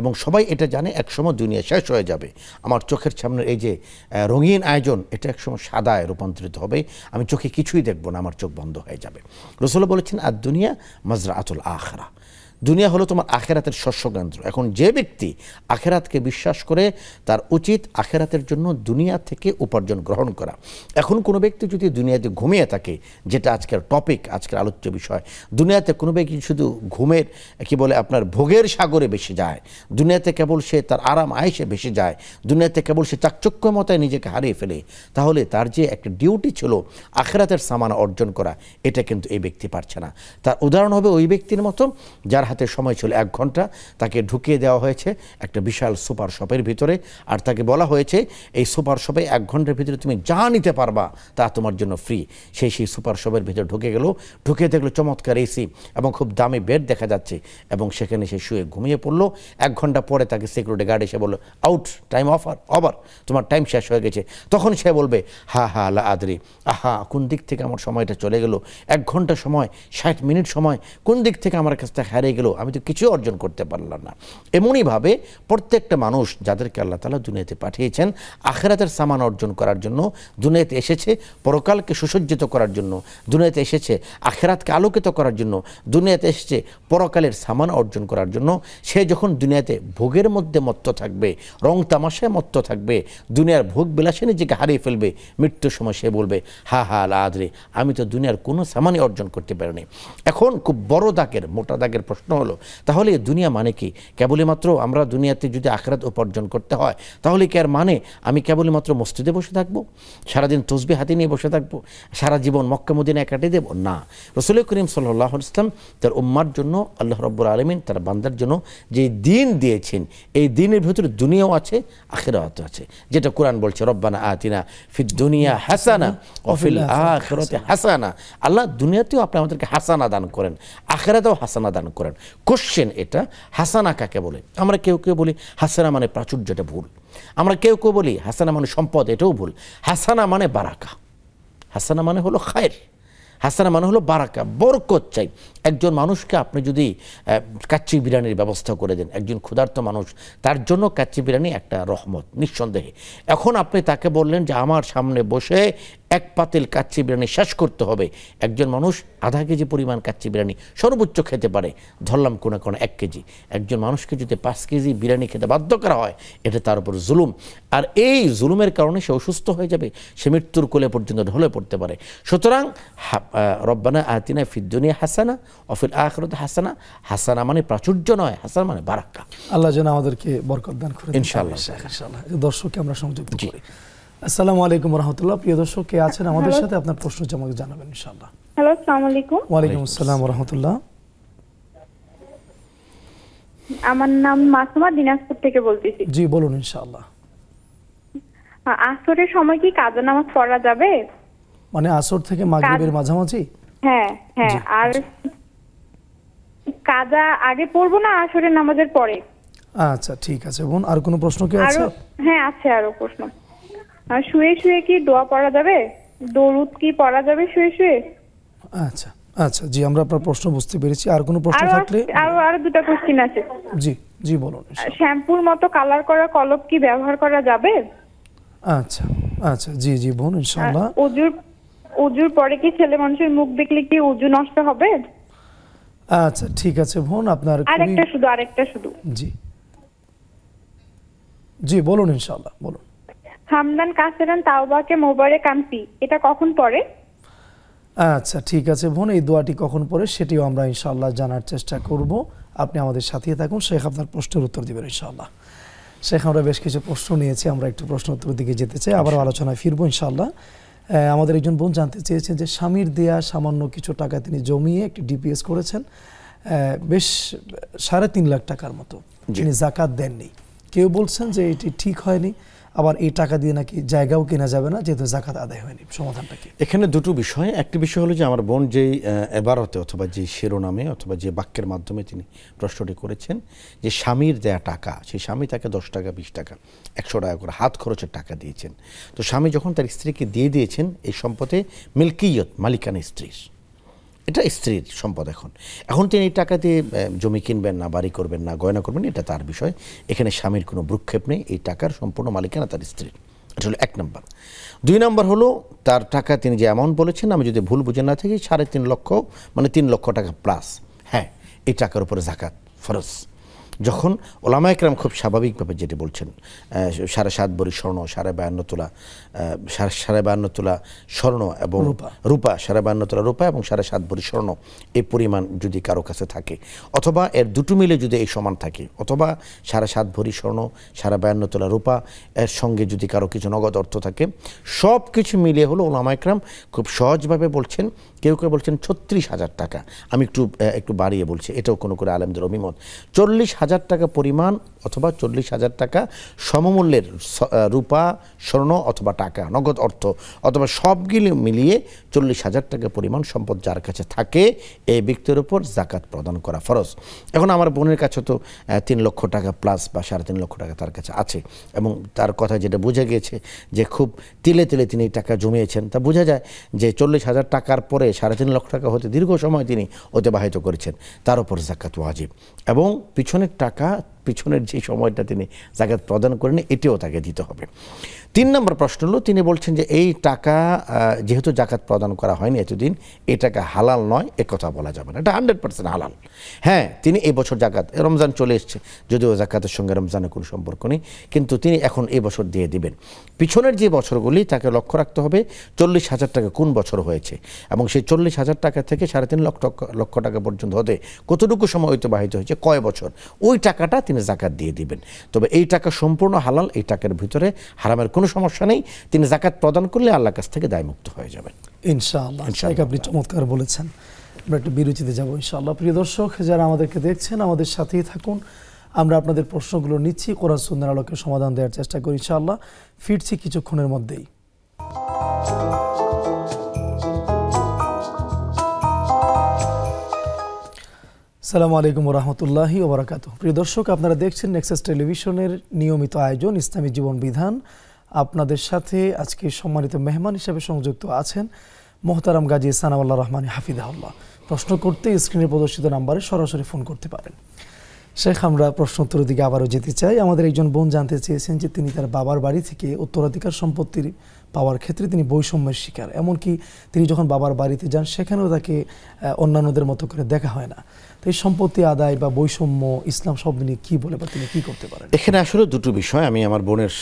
এবং সবাই এটা জানে একসময় দুনিয়া শেষ হয়ে যাবে আমার চোখের সামনে এই যে রঙিন আয়োজন এটা একসময় সাদায় রূপান্তরিত হবে আমি চোখে কিছুই দেখব না আমার চোখ বন্ধ হয়ে যাবে রসুল্লাহ বলেছেন আর দুনিয়া মাজরা আতুল আখরা দুনিয়া হলো তোমার আখেরাতের শস্যকেন্দ্র এখন যে ব্যক্তি আখেরাতকে বিশ্বাস করে তার উচিত আখেরাতের জন্য দুনিয়া থেকে উপার্জন গ্রহণ করা এখন কোনো ব্যক্তি যদি দুনিয়াতে ঘুমিয়ে থাকে যেটা আজকের টপিক আজকের আলোচ্য বিষয় দুনিয়াতে কোনো ব্যক্তি শুধু ঘুমের কি বলে আপনার ভোগের সাগরে বেশি যায় দুনিয়াতে কেবল সে তার আরাম আয়েসে বেশি যায় দুনিয়াতে কেবল সে চাকচক্যমতায় নিজেকে হারিয়ে ফেলে তাহলে তার যে একটা ডিউটি ছিল আখেরাতের সামান অর্জন করা এটা কিন্তু এই ব্যক্তি পারছে না তার উদাহরণ হবে ওই ব্যক্তির মতো যার হাতে সময় ছিল এক ঘন্টা তাকে ঢুকিয়ে দেওয়া হয়েছে একটা বিশাল সুপার শপের ভিতরে আর তাকে বলা হয়েছে এই সুপার শপে এক ঘন্টার ভিতরে তুমি যা নিতে পারবা তা তোমার জন্য ফ্রি সেই সেই সুপার শপের ভিতরে ঢুকে গেল ঢুকে দেখলো চমৎকার এসি এবং খুব দামি বেড দেখা যাচ্ছে এবং সেখানে সে শুয়ে ঘুমিয়ে পড়লো এক ঘন্টা পরে তাকে সিকিউরিটি গার্ড এসে বললো আউট টাইম অফার ওভার তোমার টাইম শেষ হয়ে গেছে তখন সে বলবে হা হা আল্লাহ আদরি আহা কোন দিক থেকে আমার সময়টা চলে গেল এক ঘন্টা সময় ষাট মিনিট সময় কোন দিক থেকে আমার কাছটা হারিয়ে গেল আমি তো কিছু অর্জন করতে পারলাম না এমনইভাবে প্রত্যেকটা মানুষ যাদেরকে আল্লাহ তালা দুনিয়াতে পাঠিয়েছেন আখেরাতের সামান অর্জন করার জন্য দুনিয়াতে এসেছে পরকালকে সুসজ্জিত করার জন্য দুনিয়াতে এসেছে আখেরাতকে আলোকিত করার জন্য দুনিয়াতে এসেছে পরকালের সামান অর্জন করার জন্য সে যখন দুনিয়াতে ভোগের মধ্যে মত্ত থাকবে রং তামাশায় মত্ত থাকবে দুনিয়ার ভোগ বিলাসে নিজেকে হারিয়ে ফেলবে মৃত্যুর সময় সে বলবে হা হা আদরে আমি তো দুনিয়ার কোনো সামানই অর্জন করতে পারিনি এখন খুব বড় দাগের মোটা দাগের প্রশ্ন প্রশ্ন হলো তাহলে দুনিয়া মানে কি কেবলমাত্র আমরা দুনিয়াতে যদি আখরাত উপার্জন করতে হয় তাহলে কি আর মানে আমি কেবলমাত্র মসজিদে বসে থাকবো সারাদিন তসবি হাতে নিয়ে বসে থাকবো সারা জীবন মক্কামুদ্দিনায় কাটিয়ে দেব না রসুল করিম সাল্লাহ ইসলাম তার উম্মার জন্য আল্লাহ রব্বুর আলমিন তার বান্দার জন্য যে দিন দিয়েছেন এই দিনের ভিতরে দুনিয়াও আছে আখেরাত আছে যেটা কোরআন বলছে রব্বানা আতিনা ফির দুনিয়া হাসানা অফিল আখেরাতে হাসানা আল্লাহ দুনিয়াতেও আপনি আমাদেরকে হাসানা দান করেন আখেরাতেও হাসানা দান করেন উদাহরণ কোশ্চেন এটা হাসানা কাকে বলে আমরা কেউ কেউ বলি হাসানা মানে প্রাচুর্য এটা ভুল আমরা কেউ কেউ বলি হাসানা মানে সম্পদ এটাও ভুল হাসানা মানে বারাকা হাসানা মানে হলো খায়ের হাসানা মানে হলো বারাকা বরকত চাই একজন মানুষকে আপনি যদি কাচ্চি বিরিয়ানির ব্যবস্থা করে দেন একজন ক্ষুধার্ত মানুষ তার জন্য কাচ্চি বিরিয়ানি একটা রহমত নিঃসন্দেহে এখন আপনি তাকে বললেন যে আমার সামনে বসে এক পাতিল কাচ্চি বিরিয়ানি শেষ করতে হবে একজন মানুষ আধা কেজি পরিমাণ কাচ্চি বিরিয়ানি সর্বোচ্চ খেতে পারে ধরলাম কোনো কোনো এক কেজি একজন মানুষকে যদি পাঁচ কেজি বিরিয়ানি খেতে বাধ্য করা হয় এটা তার উপর জুলুম আর এই জুলুমের কারণে সে অসুস্থ হয়ে যাবে সে মৃত্যুর কোলে পর্যন্ত ঢলে পড়তে পারে সুতরাং রব্বানা আহতিনা ফিদ্দুনিয়া হাসানা অফিল আখরত হাসানা হাসানা মানে প্রাচুর্য নয় হাসানা মানে বারাক্কা আল্লাহ যেন আমাদেরকে বরকদান দান করে ইনশাল্লাহ দর্শককে আমরা সংযুক্ত করি আসসালামু আলাইকুম রাহমাতুল্লাহ প্রিয় দর্শক কে আছেন আমাদের সাথে আপনার প্রশ্ন জমা জানাবেন ইনশাআল্লাহ হ্যালো আসসালামু আলাইকুম ওয়ালাইকুম আসসালাম রাহমাতুল্লাহ আমার নাম মাসুমা দিনাজপুর থেকে বলতেছি জি বলুন ইনশাআল্লাহ আসরের সময় কি কাজ নামাজ পড়া যাবে মানে আসর থেকে মাগরিবের মাঝামাঝি হ্যাঁ হ্যাঁ আর আচ্ছা। কাজা আগে পড়বো না আসরের নামাজের পরে আচ্ছা ঠিক আছে বোন আর কোনো প্রশ্ন কি আছে হ্যাঁ আছে আরো প্রশ্ন আর শুয়ে শুয়ে কি দোয়া পড়া যাবে দরুদ কি পড়া যাবে শুয়ে শুয়ে আচ্ছা আচ্ছা জি আমরা আপনার প্রশ্ন বুঝতে পেরেছি আর কোনো প্রশ্ন থাকলে আরো আরো দুটো কোশ্চেন আছে জি জি বলুন শ্যাম্পুর মতো কালার করা কলপ কি ব্যবহার করা যাবে আচ্ছা আচ্ছা জি জি বলুন ইনশাআল্লাহ ওজুর ওজুর পরে কি ছেলে মানুষের মুখ দেখলে কি ওজু নষ্ট হবে আচ্ছা ঠিক আছে বোন আপনার আরেকটা শুধু আরেকটা শুধু জি জি বলুন ইনশাআল্লাহ বলুন হামদান কাসেরান তাওবাকে মোবারে কামসি এটা কখন পড়ে আচ্ছা ঠিক আছে বোন এই দোয়াটি কখন পড়ে সেটিও আমরা ইনশাল্লাহ জানার চেষ্টা করব আপনি আমাদের সাথে থাকুন শেখ আপনার প্রশ্নের উত্তর দেবেন ইনশাআল্লাহ শেখ আমরা বেশ কিছু প্রশ্ন নিয়েছি আমরা একটু প্রশ্ন উত্তর দিকে যেতে চাই আবার আলোচনায় ফিরবো ইনশাল্লাহ আমাদের একজন বোন জানতে চেয়েছেন যে স্বামীর দেয়া সামান্য কিছু টাকা তিনি জমিয়ে একটি ডিপিএস করেছেন বেশ সাড়ে তিন লাখ টাকার মতো যিনি জাকাত দেননি কেউ বলছেন যে এটি ঠিক হয়নি আবার এই টাকা দিয়ে নাকি জায়গাও কেনা যাবে না যেহেতু জাকাত আদায় হয়নি সমাধানটা কি এখানে দুটো বিষয় একটি বিষয় হলো যে আমার বোন যেই এবারতে অথবা যে শিরোনামে অথবা যে বাক্যের মাধ্যমে তিনি প্রশ্নটি করেছেন যে স্বামীর দেয়া টাকা সেই স্বামী তাকে দশ টাকা বিশ টাকা একশো টাকা করে হাত খরচের টাকা দিয়েছেন তো স্বামী যখন তার স্ত্রীকে দিয়ে দিয়েছেন এই সম্পদে মিল্কিয়ত মালিকানা স্ত্রীর এটা স্ত্রীর সম্পদ এখন এখন তিনি এই টাকা দিয়ে জমি কিনবেন না বাড়ি করবেন না গয়না করবেন এটা তার বিষয় এখানে স্বামীর কোনো ভ্রুক্ষেপ নেই এই টাকার সম্পূর্ণ মালিকানা তার স্ত্রীর এটা হলো এক নম্বর দুই নম্বর হলো তার টাকা তিনি যে অ্যামাউন্ট বলেছেন আমি যদি ভুল বুঝে না থাকি সাড়ে তিন লক্ষ মানে তিন লক্ষ টাকা প্লাস হ্যাঁ এই টাকার উপরে জাকাত ফরজ যখন ওলামা একরাম খুব স্বাভাবিকভাবে যেটি বলছেন সাড়ে সাত বড়ি স্বর্ণ সাড়ে বায়ান্ন তোলা সাড়ে বায়ান্ন তোলা স্বর্ণ এবং রূপা রূপা সাড়ে বায়ান্ন তোলা রূপা এবং সাড়ে সাত বড়ি স্বর্ণ এই পরিমাণ যদি কারো কাছে থাকে অথবা এর দুটো মিলে যদি এই সমান থাকে অথবা সাড়ে সাত ভরি স্বর্ণ সাড়ে বায়ান্ন তোলা রূপা এর সঙ্গে যদি কারো কিছু নগদ অর্থ থাকে সব কিছু মিলিয়ে হলো ওলামা একরাম খুব সহজভাবে বলছেন কেউ কেউ বলছেন ছত্রিশ হাজার টাকা আমি একটু একটু বাড়িয়ে বলছি এটাও কোনো করে আলেমদের অভিমত চল্লিশ হাজার টাকা পরিমাণ অথবা চল্লিশ হাজার টাকা সমমূল্যের রূপা স্বর্ণ অথবা টাকা নগদ অর্থ অথবা সবগুলি মিলিয়ে চল্লিশ হাজার টাকা পরিমাণ সম্পদ যার কাছে থাকে এই ব্যক্তির উপর জাকাত প্রদান করা ফরজ এখন আমার বোনের কাছে তো তিন লক্ষ টাকা প্লাস বা সাড়ে তিন লক্ষ টাকা তার কাছে আছে এবং তার কথা যেটা বোঝা গিয়েছে যে খুব তিলে তিলে তিনি টাকা জমিয়েছেন তা বোঝা যায় যে চল্লিশ হাজার টাকার পরে সাড়ে তিন লক্ষ টাকা হতে দীর্ঘ সময় তিনি অতিবাহিত করেছেন তার উপর জাকাত ওয়াজিব এবং পিছনে টাকা পিছনের যে সময়টা তিনি জাকাত প্রদান করেন এটিও তাকে দিতে হবে তিন নম্বর প্রশ্ন হলো তিনি বলছেন যে এই টাকা যেহেতু জাকাত প্রদান করা হয়নি এতদিন এই টাকা হালাল নয় এ কথা বলা যাবে না এটা হান্ড্রেড পার্সেন্ট হালাল হ্যাঁ তিনি এই বছর জাকাত রমজান চলে এসছে যদিও জাকাতের সঙ্গে রমজানের কোনো সম্পর্ক নেই কিন্তু তিনি এখন এই বছর দিয়ে দিবেন পিছনের যে বছরগুলি তাকে লক্ষ্য রাখতে হবে চল্লিশ হাজার টাকা কোন বছর হয়েছে এবং সেই চল্লিশ হাজার টাকা থেকে সাড়ে তিন লক্ষ লক্ষ টাকা পর্যন্ত হতে কতটুকু সময় অতিবাহিত হয়েছে কয় বছর ওই টাকাটা তিনি জাকাত দিয়ে দিবেন তবে এই টাকা সম্পূর্ণ হালাল এই টাকার ভিতরে হারামের কোনো কোনো সমস্যা নেই তিনি জাকাত প্রদান করলে আল্লাহর কাছ থেকে দায়মুক্ত হয়ে যাবেন ইনশাআল্লাহ আপনি চমৎকার বলেছেন আমরা একটু বিরতিতে যাব ইনশাআল্লাহ প্রিয় দর্শক যারা আমাদেরকে দেখছেন আমাদের সাথেই থাকুন আমরা আপনাদের প্রশ্নগুলো নিচ্ছি কোরআন সুন্দর আলোকে সমাধান দেওয়ার চেষ্টা করি ইনশাআল্লাহ ফিরছি কিছুক্ষণের মধ্যেই সালামু আলাইকুম রহমতুল্লাহি ওবরাকাত প্রিয় দর্শক আপনারা দেখছেন নেক্সাস টেলিভিশনের নিয়মিত আয়োজন ইসলামী জীবন বিধান আপনাদের সাথে আজকে সম্মানিত মেহমান হিসেবে সংযুক্ত আছেন মোহতারাম গাজী সানাউল্লাহ রহমান হাফিদাহুল্লাহ প্রশ্ন করতে স্ক্রিনে প্রদর্শিত নাম্বারে সরাসরি ফোন করতে পারেন শেখ আমরা প্রশ্ন উত্তরের দিকে আবারও যেতে চাই আমাদের একজন বোন জানতে চেয়েছেন যে তিনি তার বাবার বাড়ি থেকে উত্তরাধিকার সম্পত্তির পাওয়ার ক্ষেত্রে তিনি বৈষম্যের শিকার এমনকি তিনি যখন বাবার বাড়িতে যান সেখানেও তাকে অন্যান্যদের মতো করে দেখা হয় না এই সম্পত্তি আদায় বা বৈষম্য ইসলাম শব্দ নিয়ে কী বলে বা তিনি কী করতে পারেন এখানে আসলে দুটো বিষয় আমি আমার বোনের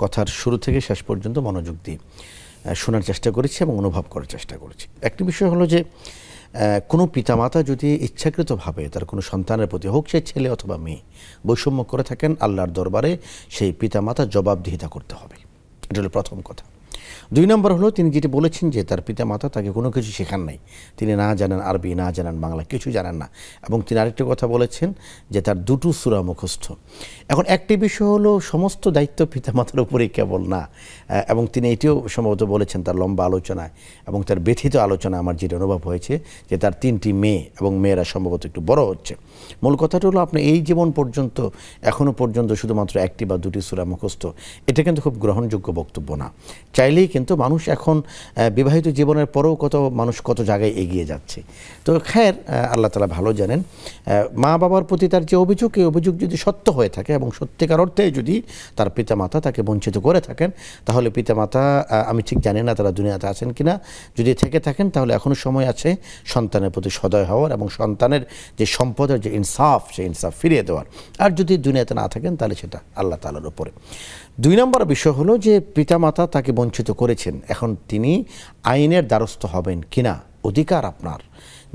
কথার শুরু থেকে শেষ পর্যন্ত মনোযোগ দিই শোনার চেষ্টা করেছি এবং অনুভব করার চেষ্টা করেছি একটি বিষয় হলো যে কোনো পিতামাতা যদি ইচ্ছাকৃতভাবে তার কোনো সন্তানের প্রতি হোক সে ছেলে অথবা মেয়ে বৈষম্য করে থাকেন আল্লাহর দরবারে সেই পিতামাতা জবাবদিহিতা করতে হবে এটা হলো প্রথম কথা দুই নম্বর হলো তিনি যেটি বলেছেন যে তার পিতা মাতা তাকে কোনো কিছু শেখান নাই তিনি না জানেন আরবি না জানেন বাংলা কিছু জানেন না এবং তিনি আরেকটি কথা বলেছেন যে তার দুটো সুরা মুখস্থ এখন একটি বিষয় হলো সমস্ত দায়িত্ব পিতা মাতার উপরে কেবল না এবং তিনি এটিও সম্ভবত বলেছেন তার লম্বা আলোচনায় এবং তার ব্যথিত আলোচনা আমার যেটা অনুভব হয়েছে যে তার তিনটি মেয়ে এবং মেয়েরা সম্ভবত একটু বড় হচ্ছে মূল কথাটা হলো আপনি এই জীবন পর্যন্ত এখনও পর্যন্ত শুধুমাত্র একটি বা দুটি সুরা মুখস্থ এটা কিন্তু খুব গ্রহণযোগ্য বক্তব্য না চাই চাইলেই কিন্তু মানুষ এখন বিবাহিত জীবনের পরেও কত মানুষ কত জায়গায় এগিয়ে যাচ্ছে তো খ্যার আল্লাহ তালা ভালো জানেন মা বাবার প্রতি তার যে অভিযোগ এই অভিযোগ যদি সত্য হয়ে থাকে এবং সত্যিকার অর্থে যদি তার পিতামাতা তাকে বঞ্চিত করে থাকেন তাহলে পিতামাতা আমি ঠিক জানি না তারা দুনিয়াতে আছেন কি না যদি থেকে থাকেন তাহলে এখনও সময় আছে সন্তানের প্রতি সদয় হওয়ার এবং সন্তানের যে সম্পদের যে ইনসাফ সেই ইনসাফ ফিরিয়ে দেওয়ার আর যদি দুনিয়াতে না থাকেন তাহলে সেটা আল্লাহ তালার উপরে দুই নম্বর বিষয় হলো যে পিতামাতা তাকে বঞ্চিত করেছেন এখন তিনি আইনের দ্বারস্থ হবেন কিনা অধিকার আপনার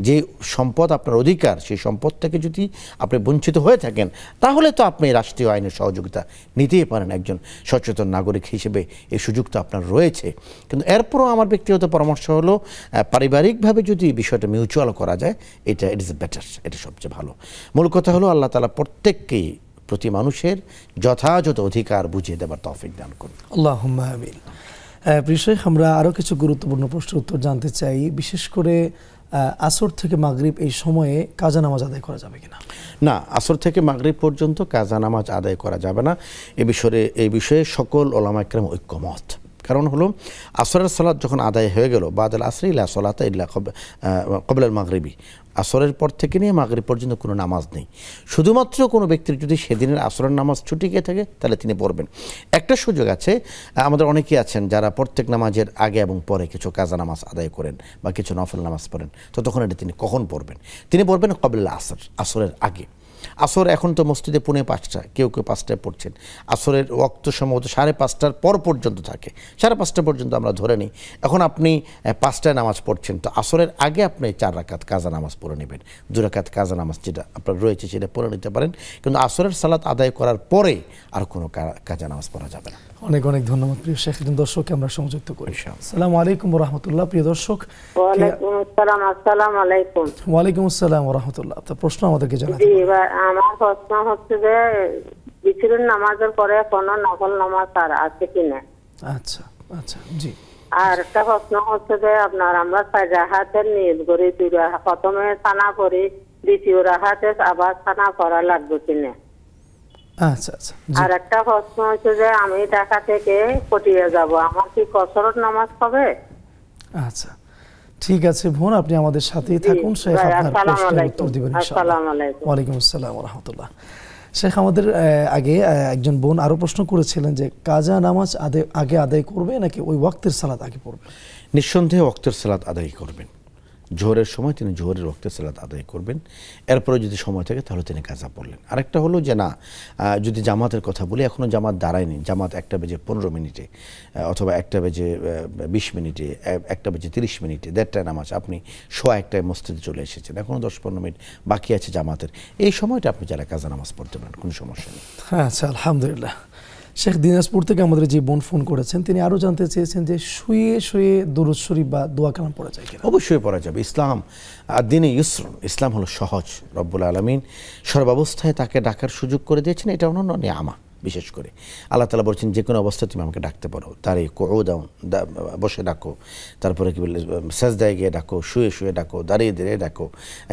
যে সম্পদ আপনার অধিকার সেই সম্পদ থেকে যদি আপনি বঞ্চিত হয়ে থাকেন তাহলে তো আপনি রাষ্ট্রীয় আইনের সহযোগিতা নিতেই পারেন একজন সচেতন নাগরিক হিসেবে এই তো আপনার রয়েছে কিন্তু এরপরও আমার ব্যক্তিগত পরামর্শ হলো পারিবারিকভাবে যদি বিষয়টা মিউচুয়াল করা যায় এটা ইট ইস বেটার এটা সবচেয়ে ভালো মূল কথা হলো আল্লাহ তালা প্রত্যেককেই প্রতি মানুষের যথাযথ অধিকার বুঝিয়ে দেবার তফিক দান করুন আল্লাহ আমিন বিষয় আমরা আরও কিছু গুরুত্বপূর্ণ প্রশ্নের উত্তর জানতে চাই বিশেষ করে আসর থেকে মাগরীব এই সময়ে কাজা নামাজ আদায় করা যাবে কিনা না আসর থেকে মাগরীব পর্যন্ত কাজা নামাজ আদায় করা যাবে না এ বিষয়ে এই বিষয়ে সকল ওলামাইকরাম ঐক্যমত কারণ হলো আসরের সলাদ যখন আদায় হয়ে গেল বাদাল আসরি ইল্লা সলাতা ইল্লা কবলাল মাগরিবি আসরের পর থেকে নিয়ে মাগরিব পর্যন্ত কোনো নামাজ নেই শুধুমাত্র কোনো ব্যক্তির যদি সেদিনের আসরের নামাজ ছুটি গিয়ে থাকে তাহলে তিনি পড়বেন একটা সুযোগ আছে আমাদের অনেকেই আছেন যারা প্রত্যেক নামাজের আগে এবং পরে কিছু কাজা নামাজ আদায় করেন বা কিছু নফল নামাজ পড়েন তো তখন এটা তিনি কখন পড়বেন তিনি পড়বেন কবল আসর আসরের আগে আসর এখন তো মসজিদে পুনে পাঁচটা কেউ কেউ পাঁচটায় পড়ছেন আসরের ওক্ত সম্ভবত সাড়ে পাঁচটার পর পর্যন্ত থাকে সাড়ে পাঁচটা পর্যন্ত আমরা ধরে নিই এখন আপনি পাঁচটায় নামাজ পড়ছেন তো আসরের আগে আপনি চার রাকাত কাজা নামাজ পড়ে নেবেন দু রাকাত কাজা নামাজ যেটা আপনার রয়েছে সেটা পড়ে নিতে পারেন কিন্তু আসরের সালাত আদায় করার পরে আর কোনো কাজা নামাজ পড়া যাবে না অনেক অনেক ধন্যবাদ প্রিয় শেখ একজন দর্শক আমরা সংযুক্ত করি সালাম আলাইকুম রহমতুল্লাহ প্রিয় দর্শক ওয়ালাইকুম আসসালাম রহমতুল্লাহ আপনার প্রশ্ন আমাদেরকে জানান আমার প্রশ্ন হচ্ছে যে নামাজের পরে কোনো নকল নামাজ আর আছে কিনা আচ্ছা আচ্ছা জি আর একটা প্রশ্ন হচ্ছে যে আপনার আমরা হাতের নিয়ত করি প্রথমে সানা করি দ্বিতীয় রাহাতে আবার সানা করা লাগবে কিনা আচ্ছা আচ্ছা প্রশ্ন হচ্ছে যে আমি ঢাকা থেকে পটিয়া যাব আমার কি কসরত নামাজ হবে আচ্ছা ঠিক আছে বোন আপনি আমাদের সাথেই থাকুন শেখ আপনার প্রশ্নের উত্তর দিবেন আসসালাম ওয়া রাহমাতুল্লাহ শেখ আমাদের আগে একজন বোন আরো প্রশ্ন করেছিলেন যে কাজা নামাজ আগে আদায় করবে নাকি ওই ওয়াক্তের সালাদ আগে পড়বে নিঃসন্দেহে ওয়াক্তের সালাদ আদায় করবেন জোহরের সময় তিনি জোহরের রক্তে সালাত আদায় করবেন এরপরে যদি সময় থাকে তাহলে তিনি কাজা পড়লেন আরেকটা হলো যে না যদি জামাতের কথা বলি এখনও জামাত দাঁড়ায়নি জামাত একটা বেজে পনেরো মিনিটে অথবা একটা বেজে বিশ মিনিটে একটা বেজে তিরিশ মিনিটে দেড়টায় নামাজ আপনি সোয়া একটায় মসজিদে চলে এসেছেন এখনও দশ পনেরো মিনিট বাকি আছে জামাতের এই সময়টা আপনি যারা কাজা নামাজ পড়তে পারেন কোনো সমস্যা নেই হ্যাঁ, আচ্ছা আলহামদুলিল্লাহ শেখ দিনাজপুর থেকে আমাদের যে বোন ফোন করেছেন তিনি আরও জানতে চেয়েছেন যে শুয়ে শুয়ে দুরুদ শরীফ বা দোয়া কালাম পড়া যায় কিনা অবশ্যই পড়া যাবে ইসলাম আর দিনে ইসরম ইসলাম হলো সহজ রব্বুল আলমিন সর্বাবস্থায় তাকে ডাকার সুযোগ করে দিয়েছেন এটা অন্য আমা বিশেষ করে আল্লাহ তালা বলছেন যে কোনো অবস্থায় তুমি আমাকে ডাকতে পারো এই কো দাও বসে ডাকো তারপরে কি বলে সেজদায় গিয়ে ডাকো শুয়ে শুয়ে ডাকো দাঁড়িয়ে দাঁড়িয়ে ডাকো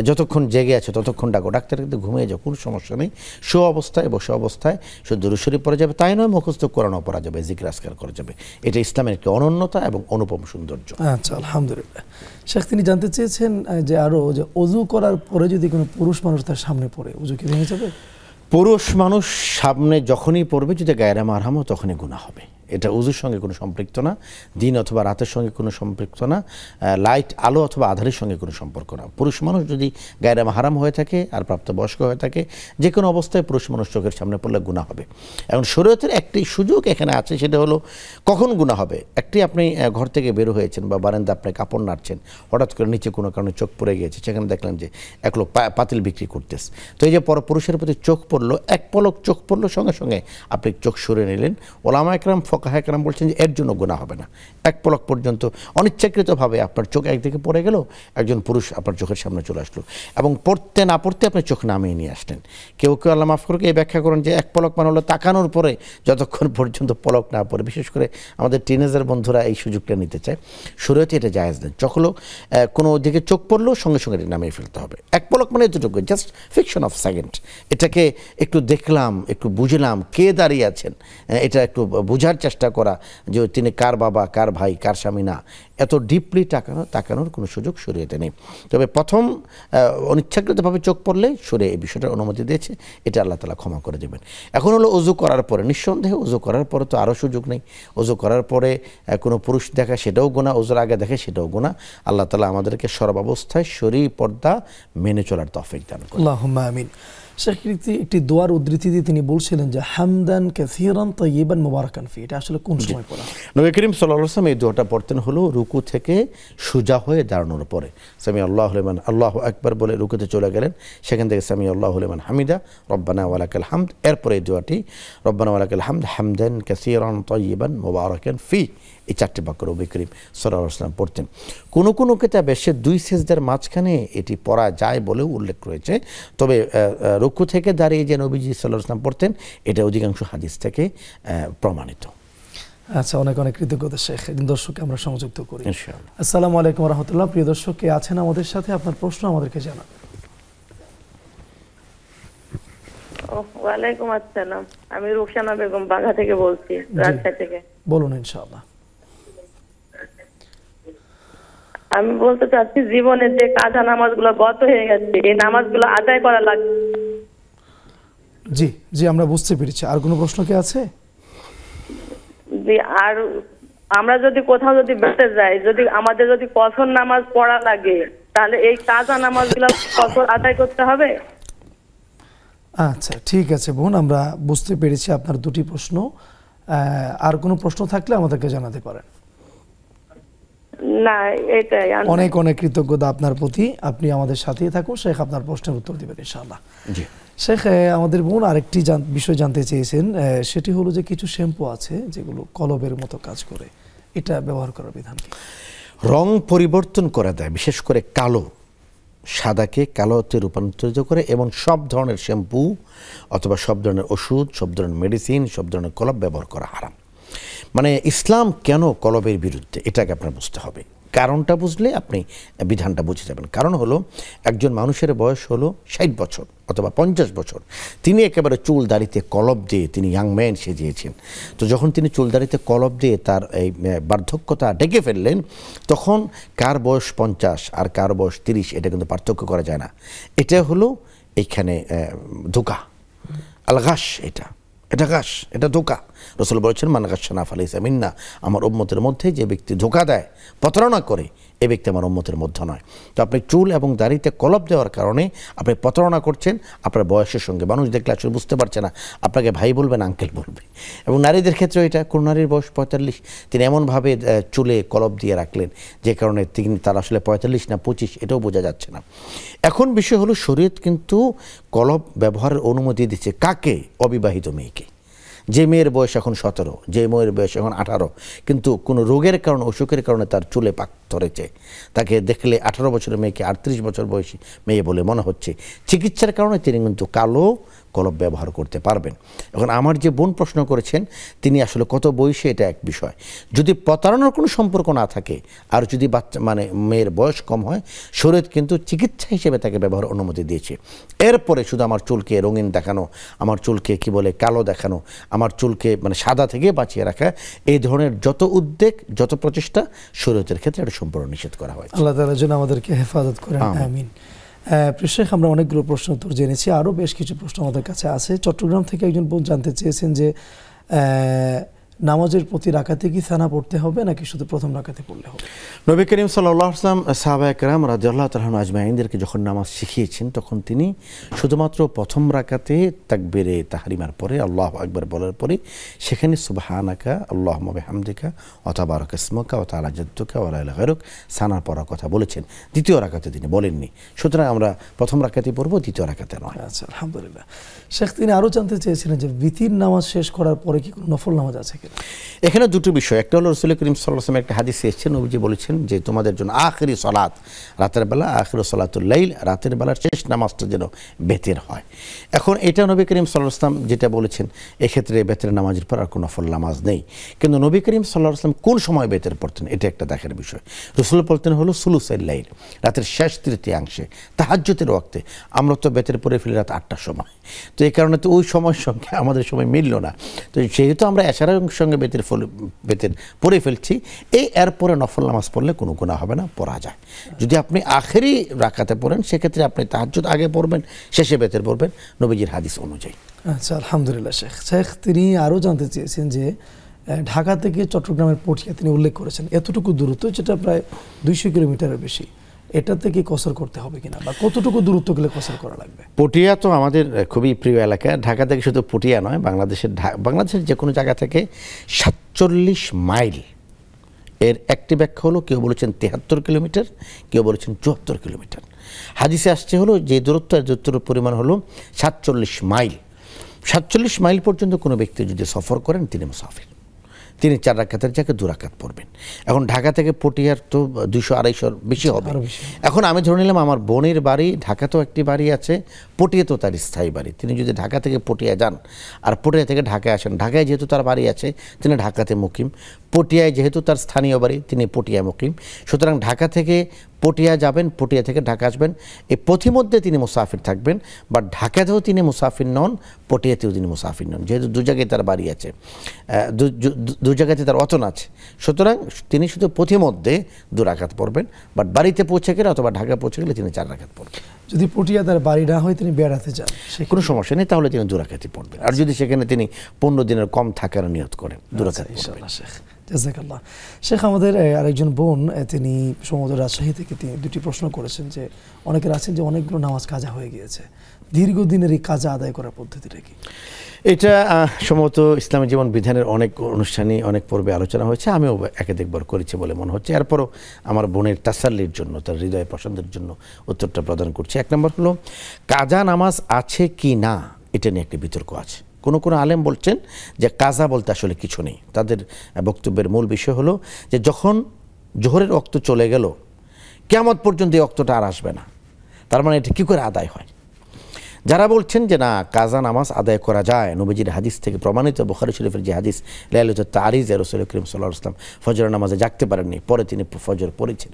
যতক্ষণ জেগে আছে ততক্ষণ ডাকো ডাক্তার কিন্তু ঘুমিয়ে যাও কোনো সমস্যা নেই শো অবস্থায় বসে অবস্থায় শুধু দুরুশরী পড়া যাবে তাই নয় মুখস্থ করানো পড়া যাবে জিক্রাসকার করা যাবে এটা ইসলামের একটি অনন্যতা এবং অনুপম সৌন্দর্য আচ্ছা আলহামদুলিল্লাহ শেখ তিনি জানতে চেয়েছেন যে আরও যে অজু করার পরে যদি কোনো পুরুষ মানুষ তার সামনে পড়ে অজু কি ভেঙে যাবে পুরুষ মানুষ সামনে যখনই পড়বে যদি গায়েরা মারহামও তখনই গুণা হবে এটা উজুর সঙ্গে কোনো সম্পৃক্ত না দিন অথবা রাতের সঙ্গে কোনো সম্পৃক্ত না লাইট আলো অথবা আধারের সঙ্গে কোনো সম্পর্ক না পুরুষ মানুষ যদি গায়ের হারাম হয়ে থাকে আর প্রাপ্তবয়স্ক হয়ে থাকে যে কোনো অবস্থায় পুরুষ মানুষ চোখের সামনে পড়লে গুণা হবে এখন শরীয়তের একটি সুযোগ এখানে আছে সেটা হলো কখন গুণা হবে একটি আপনি ঘর থেকে বের হয়েছেন বা বারান্দা আপনি কাপড় নাড়ছেন হঠাৎ করে নিচে কোনো কারণে চোখ পড়ে গিয়েছে সেখানে দেখলেন যে এক লোক পাতিল বিক্রি করতেছে তো এই যে পর পুরুষের প্রতি চোখ পড়লো এক পলক চোখ পড়লো সঙ্গে সঙ্গে আপনি চোখ সরে নিলেন ওলামা একরাম ফোকাহায় কেরাম বলছেন যে এর জন্য গোনা হবে না এক পলক পর্যন্ত অনিচ্ছাকৃতভাবে আপনার চোখ একদিকে পড়ে গেল একজন পুরুষ আপনার চোখের সামনে চলে আসলো এবং পড়তে না পড়তে আপনি চোখ নামিয়ে নিয়ে আসলেন কেউ কেউ আল্লাহ মাফ মাফরুকে এই ব্যাখ্যা করেন যে এক পলক মানে হলো তাকানোর পরে যতক্ষণ পর্যন্ত পলক না পড়ে বিশেষ করে আমাদের টিনেজার বন্ধুরা এই সুযোগটা নিতে চায় শুরুতে এটা জায়েজ নেন হলো কোনো দিকে চোখ পড়লেও সঙ্গে সঙ্গে এটা নামিয়ে ফেলতে হবে এক পলক মানে এতটুকু জাস্ট ফিকশন অফ সেকেন্ড এটাকে একটু দেখলাম একটু বুঝলাম কে দাঁড়িয়ে আছেন এটা একটু বুঝার চেষ্টা চেষ্টা করা যে তিনি কার বাবা কার ভাই কার স্বামী না এত ডিপলি টাকানো তাকানোর কোনো সুযোগ সরিয়েতে নেই তবে প্রথম অনিচ্ছাকৃতভাবে চোখ পড়লে সরে এই বিষয়টার অনুমতি দিয়েছে এটা আল্লাহ তালা ক্ষমা করে দেবেন এখন হলো অজু করার পরে নিঃসন্দেহে অজু করার পরে তো আরও সুযোগ নেই অজু করার পরে কোনো পুরুষ দেখা সেটাও গোনা উজুর আগে দেখে সেটাও গোনা আল্লাহ তালা আমাদেরকে সর্বাবস্থায় শরীর পর্দা মেনে চলার তফিক দান আমিন শেখ একটি দোয়ার উদ্ধৃতিতে তিনি বলছিলেন যে হামদান কাসিরান তৈবান মুবারাকান ফি এটা আসলে কোন সময় পড়া নবী করিম সাল্লাম এই দোয়াটা পড়তেন হলো রুকু থেকে সোজা হয়ে দাঁড়ানোর পরে সামি আল্লাহ হলেমান আল্লাহ আকবার বলে রুকুতে চলে গেলেন সেখান থেকে সামি আল্লাহ হলেমান হামিদা রব্বানা ওয়ালাকাল হামদ এরপরে এই দোয়াটি রব্বানা ওয়ালাকাল হামদ হামদান কাসিরান তৈবান মুবারাকান ফি এই চারটি বাক্য রবি করিম সরাম পড়তেন কোনো কোনো কেতাবে সে দুই সেজদার মাঝখানে এটি পড়া যায় বলেও উল্লেখ রয়েছে তবে রুকু থেকে দাঁড়িয়ে যে নবীজি সাল্লাহ পড়তেন এটা অধিকাংশ হাদিস থেকে প্রমাণিত আচ্ছা অনেক অনেক কৃতজ্ঞতা শেখ একদিন দর্শককে আমরা সংযুক্ত করি আসসালামু আলাইকুম রহমতুল্লাহ প্রিয় দর্শক কে আছেন আমাদের সাথে আপনার প্রশ্ন আমাদেরকে জানান ওয়ালাইকুম আসসালাম আমি রুকসানা বেগম বাঘা থেকে বলছি রাজশাহী থেকে বলুন ইনশাআল্লাহ আমি বলতে চাচ্ছি জীবনে যে কাঁধা নামাজগুলো গত হয়ে গেছে এই নামাজগুলো আদায় করা লাগবে জি জি আমরা বুঝতে পেরেছি আর কোনো প্রশ্ন কি আছে জি আর আমরা যদি কোথাও যদি বেড়াতে যাই যদি আমাদের যদি কসর নামাজ পড়া লাগে তাহলে এই কাজা নামাজগুলো কসর আদায় করতে হবে আচ্ছা ঠিক আছে বোন আমরা বুঝতে পেরেছি আপনার দুটি প্রশ্ন আর কোনো প্রশ্ন থাকলে আমাদেরকে জানাতে পারেন অনেক অনেক কৃতজ্ঞতা আপনার প্রতি আপনি আমাদের সাথেই থাকুন শেখ আপনার প্রশ্নের উত্তর দেবেন ইনশাআল্লাহ শেখ আমাদের বোন আরেকটি বিষয় জানতে চেয়েছেন সেটি হলো যে কিছু শ্যাম্পু আছে যেগুলো কলবের মতো কাজ করে এটা ব্যবহার করার বিধান রং পরিবর্তন করা দেয় বিশেষ করে কালো সাদাকে কালোতে রূপান্তরিত করে এবং সব ধরনের শ্যাম্পু অথবা সব ধরনের ওষুধ সব ধরনের মেডিসিন সব ধরনের কলব ব্যবহার করা হারাম মানে ইসলাম কেন কলবের বিরুদ্ধে এটাকে আপনার বুঝতে হবে কারণটা বুঝলে আপনি বিধানটা বুঝে যাবেন কারণ হলো একজন মানুষের বয়স হলো ষাট বছর অথবা পঞ্চাশ বছর তিনি একেবারে চুল দাড়িতে কলব দিয়ে তিনি ম্যান সেজিয়েছেন তো যখন তিনি চুল দাড়িতে কলব দিয়ে তার এই বার্ধক্যতা ডেকে ফেললেন তখন কার বয়স পঞ্চাশ আর কার বয়স তিরিশ এটা কিন্তু পার্থক্য করা যায় না এটা হলো এইখানে ধোকা আলগাস এটা এটা কাশ এটা ধোকা রসুল বলেছেন মান ঘাস না ফালাইসা মিন্না আমার উম্মতের মধ্যে যে ব্যক্তি ধোকা দেয় প্রতারণা করে এ ব্যক্তি আমার উন্মতের মধ্যে নয় তো আপনি চুল এবং দাড়িতে কলপ দেওয়ার কারণে আপনি প্রতারণা করছেন আপনার বয়সের সঙ্গে মানুষ দেখলে আসলে বুঝতে পারছে না আপনাকে ভাই বলবেন আঙ্কেল বলবে এবং নারীদের ক্ষেত্রে এটা কোন নারীর বয়স পঁয়তাল্লিশ তিনি এমনভাবে চুলে কলপ দিয়ে রাখলেন যে কারণে তিনি তার আসলে পঁয়তাল্লিশ না পঁচিশ এটাও বোঝা যাচ্ছে না এখন বিষয় হলো শরীর কিন্তু কলপ ব্যবহারের অনুমতি দিচ্ছে কাকে অবিবাহিত মেয়েকে যে মেয়ের বয়স এখন সতেরো যে মেয়ের বয়স এখন আঠারো কিন্তু কোনো রোগের কারণে অসুখের কারণে তার চুলে পাক ধরেছে তাকে দেখলে আঠারো বছরের মেয়েকে আটত্রিশ বছর বয়সী মেয়ে বলে মনে হচ্ছে চিকিৎসার কারণে তিনি কিন্তু কালো কলব ব্যবহার করতে পারবেন এখন আমার যে বোন প্রশ্ন করেছেন তিনি আসলে কত বয়সে এটা এক বিষয় যদি প্রতারণার কোনো সম্পর্ক না থাকে আর যদি বাচ্চা মানে মেয়ের বয়স কম হয় শরীর কিন্তু চিকিৎসা হিসেবে তাকে ব্যবহার অনুমতি দিয়েছে এরপরে শুধু আমার চুলকে রঙিন দেখানো আমার চুলকে কি বলে কালো দেখানো আমার চুলকে মানে সাদা থেকে বাঁচিয়ে রাখা এই ধরনের যত উদ্বেগ যত প্রচেষ্টা শরীরের ক্ষেত্রে সম্পূর্ণ নিষেধ করা হয়েছে আল্লাহ তালা যেন আমাদেরকে হেফাজত করেন আমিন শেখ আমরা অনেকগুলো প্রশ্ন উত্তর জেনেছি আরও বেশ কিছু প্রশ্ন আমাদের কাছে আছে চট্টগ্রাম থেকে একজন বোন জানতে চেয়েছেন যে নামাজের প্রতি রাখাতে কি সানা পড়তে হবে নাকি শুধু প্রথম রাখাতে পড়লে হবে নবী করিম সাল্লাহ আসলাম সাহাবা একরাম রাজাল্লাহ তালহান আজমাইনদেরকে যখন নামাজ শিখিয়েছেন তখন তিনি শুধুমাত্র প্রথম রাখাতে বেড়ে তাহারিমার পরে আল্লাহ আকবর বলার পরে সেখানে সুবাহানাকা আল্লাহ মবে হামদিকা অতাবারক জাদ্দুকা অতা আলাজাদ্দুকা ওলাইলাহরুক সানা পড়ার কথা বলেছেন দ্বিতীয় রাখাতে তিনি বলেননি সুতরাং আমরা প্রথম রাখাতে পড়ব দ্বিতীয় রাখাতে নয় আচ্ছা আলহামদুলিল্লাহ শেখ তিনি আরও জানতে চেয়েছিলেন যে বিতির নামাজ শেষ করার পরে কি কোনো নফল নামাজ আছে কি এখানে দুটো বিষয় একটা হলো রসুল করিম সাল্লাহ একটা হাদিসে এসেছেন নবীজি বলেছেন যে তোমাদের জন্য আখেরি সলাত রাতের বেলা আখের সলাতুল্লাইল রাতের বেলার শেষ নামাজটা যেন বেতের হয় এখন এটা নবী করিম সাল্লাহাম যেটা বলেছেন এক্ষেত্রে বেতের নামাজের পর আর কোনো ফল নামাজ নেই কিন্তু নবী করিম সাল্লাহ আসলাম কোন সময় বেতের পড়তেন এটা একটা দেখার বিষয় রসুল পড়তেন হলো লাইল রাতের শেষ তৃতীয়াংশে তাহাজ্যতের ওয়াক্তে আমরা তো বেতের পরে ফেলি রাত আটটার সময় তো এই কারণে তো ওই সময়ের সঙ্গে আমাদের সময় মিলল না তো যেহেতু আমরা এছাড়া অংশ সঙ্গে বেতের ফল বেতের পরে ফেলছি এই এরপরে নফল নামাজ পড়লে কোনো গুণা হবে না পড়া যায় যদি আপনি আখেরি রাখাতে পড়েন সেক্ষেত্রে আপনি তাহাজ্জুদ আগে পড়বেন শেষে বেতের পড়বেন নবীজির হাদিস অনুযায়ী আচ্ছা আলহামদুলিল্লাহ শেখ শেখ তিনি আরও জানতে চেয়েছেন যে ঢাকা থেকে চট্টগ্রামের পটিয়া তিনি উল্লেখ করেছেন এতটুকু দূরত্ব যেটা প্রায় দুইশো কিলোমিটারের বেশি এটাতে কি কসর করতে হবে কিনা বা কতটুকু দূরত্ব গেলে কসর করা লাগবে পটিয়া তো আমাদের খুবই প্রিয় এলাকা ঢাকা থেকে শুধু পটিয়া নয় বাংলাদেশের বাংলাদেশের যে কোনো জায়গা থেকে সাতচল্লিশ মাইল এর একটি ব্যাখ্যা হলো কেউ বলেছেন তেহাত্তর কিলোমিটার কেউ বলেছেন চুয়াত্তর কিলোমিটার হাদিসে আসছে হলো যে দূরত্ব আর দূরত্বের পরিমাণ হলো সাতচল্লিশ মাইল সাতচল্লিশ মাইল পর্যন্ত কোনো ব্যক্তি যদি সফর করেন তিনি মুসাফির তিনি চার রাখাতের জায়গায় দু রাখাত পড়বেন এখন ঢাকা থেকে পটিয়ার তো দুশো আড়াইশোর বেশি হবে এখন আমি ধরে নিলাম আমার বোনের বাড়ি ঢাকাতেও একটি বাড়ি আছে পটিয়াতেও তার স্থায়ী বাড়ি তিনি যদি ঢাকা থেকে পটিয়া যান আর পটিয়া থেকে ঢাকায় আসেন ঢাকায় যেহেতু তার বাড়ি আছে তিনি ঢাকাতে মুকিম পটিয়ায় যেহেতু তার স্থানীয় বাড়ি তিনি পটিয়া মুকিম সুতরাং ঢাকা থেকে পটিয়া যাবেন পটিয়া থেকে ঢাকা আসবেন এই পথিমধ্যে তিনি মুসাফির থাকবেন বা ঢাকাতেও তিনি মুসাফির নন পটিয়াতেও তিনি মুসাফির নন যেহেতু দু জায়গায় তার বাড়ি আছে দু জায়গাতে তার অতন আছে সুতরাং তিনি শুধু পথিমধ্যে দুরাঘাত পড়বেন বাট বাড়িতে পৌঁছে গেলে অথবা ঢাকা পৌঁছে গেলে তিনি চার রাখাত পড়বেন যদি পটিয়া তার বাড়ি না হয় তিনি বেড়াতে যান কোনো সমস্যা নেই তাহলে তিনি দুরাঘাতি পড়বেন আর যদি সেখানে তিনি পনেরো দিনের কম থাকার নিয়ত করেন দু আচ্ছা, পড়বেন জাজাকাল্লাহ শেখ আমাদের আরেকজন বোন তিনি সমুদ্র রাজশাহী থেকে তিনি দুটি প্রশ্ন করেছেন যে অনেকের আছেন যে অনেকগুলো নামাজ কাজা হয়ে গিয়েছে দীর্ঘদিনের এই কাজা আদায় করার পদ্ধতিটা কি এটা সম্ভবত ইসলামী জীবন বিধানের অনেক অনুষ্ঠানে অনেক পর্বে আলোচনা হয়েছে আমিও একাধিকবার করেছি বলে মনে হচ্ছে এরপরও আমার বোনের তাসাল্লির জন্য তার হৃদয় পছন্দের জন্য উত্তরটা প্রদান করছি এক নম্বর হলো কাজা নামাজ আছে কি না এটা নিয়ে একটি বিতর্ক আছে কোনো কোনো আলেম বলছেন যে কাজা বলতে আসলে কিছু নেই তাদের বক্তব্যের মূল বিষয় হলো যে যখন জোহরের অক্ত চলে গেল কেমত পর্যন্ত এই অক্তটা আর আসবে না তার মানে এটা কী করে আদায় হয় যারা বলছেন যে না কাজা নামাজ আদায় করা যায় নবীজির হাদিস থেকে প্রমাণিত বুখারি শরীফের যে হাদিস লাইল তারিজ রসুল করিম সাল্লাহ আসলাম ফজর নামাজে জাগতে পারেননি পরে তিনি ফজর পড়েছেন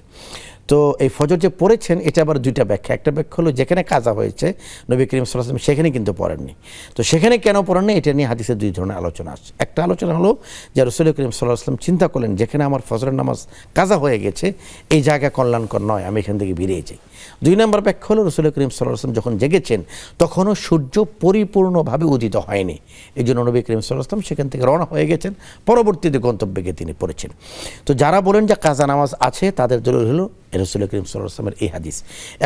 তো এই ফজর যে পড়েছেন এটা আবার দুইটা ব্যাখ্যা একটা ব্যাখ্যা হলো যেখানে কাজা হয়েছে নবী করিম সাল্লাম সেখানে কিন্তু পড়েননি তো সেখানে কেন পড়েননি এটা নিয়ে হাদিসে দুই ধরনের আলোচনা আসছে একটা আলোচনা হলো যে রসুল করিম সাল্লাহ আসলাম চিন্তা করলেন যেখানে আমার ফজরের নামাজ কাজা হয়ে গেছে এই জায়গা কল্যাণকর নয় আমি এখান থেকে বেরিয়ে যাই দুই নম্বর ব্যাখ্যা হলো রসুল করিম সাল্লাম যখন জেগেছেন তখনও সূর্য পরিপূর্ণভাবে উদিত হয়নি এই জন্য নবী করিম সাল্লাম সেখান থেকে রওনা হয়ে গেছেন পরবর্তীতে গন্তব্যকে তিনি পড়েছেন তো যারা বলেন যে কাজা নামাজ আছে তাদের দলিল হলো রসুল করিম সাল্লামের এই হাদিস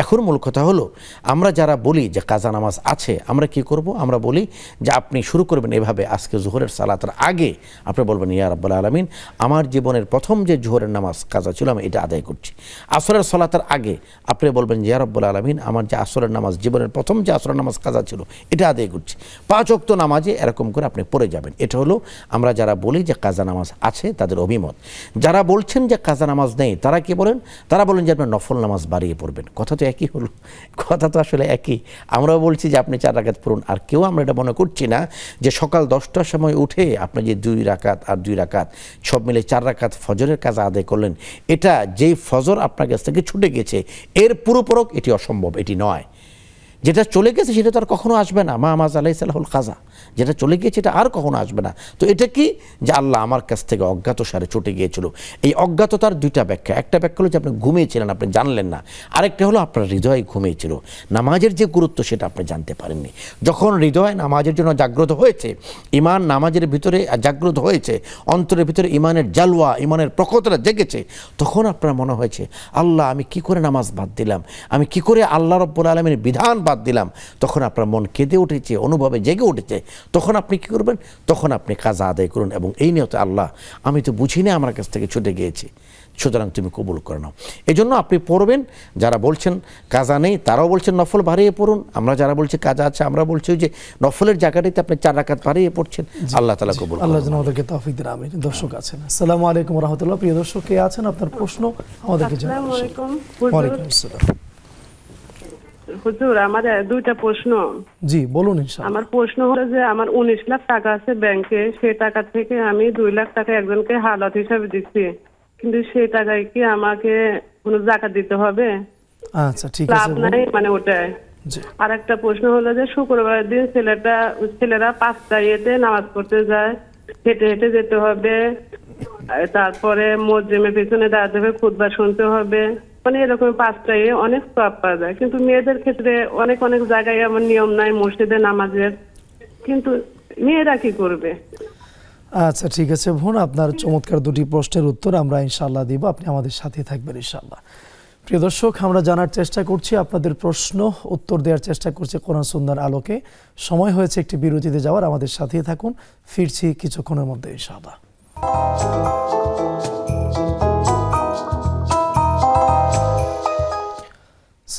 এখন মূল কথা হলো আমরা যারা বলি যে কাজা নামাজ আছে আমরা কি করব আমরা বলি যে আপনি শুরু করবেন এভাবে আজকে জোহরের সালাতের আগে আপনি বলবেন ইয়া রাব্বাল আলমিন আমার জীবনের প্রথম যে জোহরের নামাজ কাজা ছিল আমি এটা আদায় করছি আসরের সালাতের আগে আপনি বলবেন যে রব্বুল আলমিন আমার যে আসরের নামাজ জীবনের প্রথম যে আসরের নামাজ কাজা ছিল এটা আদায় করছি পাঁচ অক্ত নামাজে এরকম করে আপনি পড়ে যাবেন এটা হলো আমরা যারা বলি যে কাজা নামাজ আছে তাদের অভিমত যারা বলছেন যে কাজা নামাজ নেই তারা কি বলেন তারা বলেন যে আপনি নফল নামাজ বাড়িয়ে পড়বেন কথা তো একই হলো কথা তো আসলে একই আমরাও বলছি যে আপনি চার রাখাত পড়ুন আর কেউ আমরা এটা মনে করছি না যে সকাল দশটার সময় উঠে আপনি যে দুই রাকাত আর দুই রাকাত সব মিলে চার রাকাত ফজরের কাজ আদায় করলেন এটা যেই ফজর আপনার কাছ থেকে ছুটে গেছে এরপর পুরোপুরক এটি অসম্ভব এটি নয় যেটা চলে গেছে সেটা তো আর কখনো আসবে না মা মাজ আলাই সাল্লাহুল খাজা যেটা চলে গিয়েছে এটা আর কখনো আসবে না তো এটা কি যে আল্লাহ আমার কাছ থেকে অজ্ঞাত সারে চটে গিয়েছিল এই অজ্ঞাততার দুইটা ব্যাখ্যা একটা ব্যাখ্যা হলো যে আপনি ঘুমিয়েছিলেন আপনি জানলেন না আরেকটা হলো আপনার হৃদয় ঘুমিয়েছিল নামাজের যে গুরুত্ব সেটা আপনি জানতে পারেননি যখন হৃদয় নামাজের জন্য জাগ্রত হয়েছে ইমান নামাজের ভিতরে জাগ্রত হয়েছে অন্তরের ভিতরে ইমানের জালুয়া ইমানের প্রকতরা জেগেছে তখন আপনার মনে হয়েছে আল্লাহ আমি কি করে নামাজ বাদ দিলাম আমি কি করে আল্লাহ রব্বুল আলমের বিধান বাদ দিলাম তখন আপনার মন কেঁদে উঠেছে অনুভবে জেগে উঠেছে তখন আপনি কি করবেন তখন আপনি কাজ আদায় করুন এবং এই নিয়তে আল্লাহ আমি তো বুঝি না আমার কাছ থেকে ছুটে গিয়েছি সুতরাং তুমি কবুল করে নাও এই জন্য আপনি পড়বেন যারা বলছেন কাজা নেই তারাও বলছেন নফল ভারিয়ে পড়ুন আমরা যারা বলছি কাজা আছে আমরা বলছি যে নফলের জায়গাটিতে আপনি চার রাখাত ভারিয়ে পড়ছেন আল্লাহ তালা কবুল আল্লাহ আমাদেরকে তফিক দিন আমি দর্শক আছেন আসসালামু আলাইকুম রহমতুল্লাহ প্রিয় দর্শক কে আছেন আপনার প্রশ্ন আমাদেরকে জানাবেন ওয়ালাইকুম আসসালাম হুজুর আমার দুইটা প্রশ্ন জি বলুন আমার প্রশ্ন হলো যে আমার উনিশ লাখ টাকা আছে ব্যাংকে সে টাকা থেকে আমি দুই লাখ টাকা একজনকে হালত হিসাবে দিচ্ছি কিন্তু সেই টাকায় কি আমাকে কোনো জাকাত দিতে হবে আচ্ছা ঠিক আছে লাভ নাই মানে ওটাই আর একটা প্রশ্ন হলো যে শুক্রবার দিন ছেলেটা ছেলেরা পাঁচটা ইয়েতে নামাজ পড়তে যায় হেঁটে হেঁটে যেতে হবে তারপরে মসজিদের পিছনে দাঁড়াতে হবে খুদবা শুনতে হবে মানে এরকম পাঁচটায় অনেক সব পাওয়া যায় কিন্তু মেয়েদের ক্ষেত্রে অনেক অনেক জায়গায় এমন নিয়ম নাই মসজিদে নামাজের কিন্তু মেয়েরা কি করবে আচ্ছা ঠিক আছে বোন আপনার চমৎকার দুটি প্রশ্নের উত্তর আমরা ইনশাল্লাহ দিব আপনি আমাদের সাথে থাকবেন ইনশাল্লাহ প্রিয় দর্শক আমরা জানার চেষ্টা করছি আপনাদের প্রশ্ন উত্তর দেওয়ার চেষ্টা করছি কোরআন সুন্দর আলোকে সময় হয়েছে একটি বিরতিতে যাওয়ার আমাদের সাথেই থাকুন ফিরছি কিছুক্ষণের মধ্যে ইনশাল্লাহ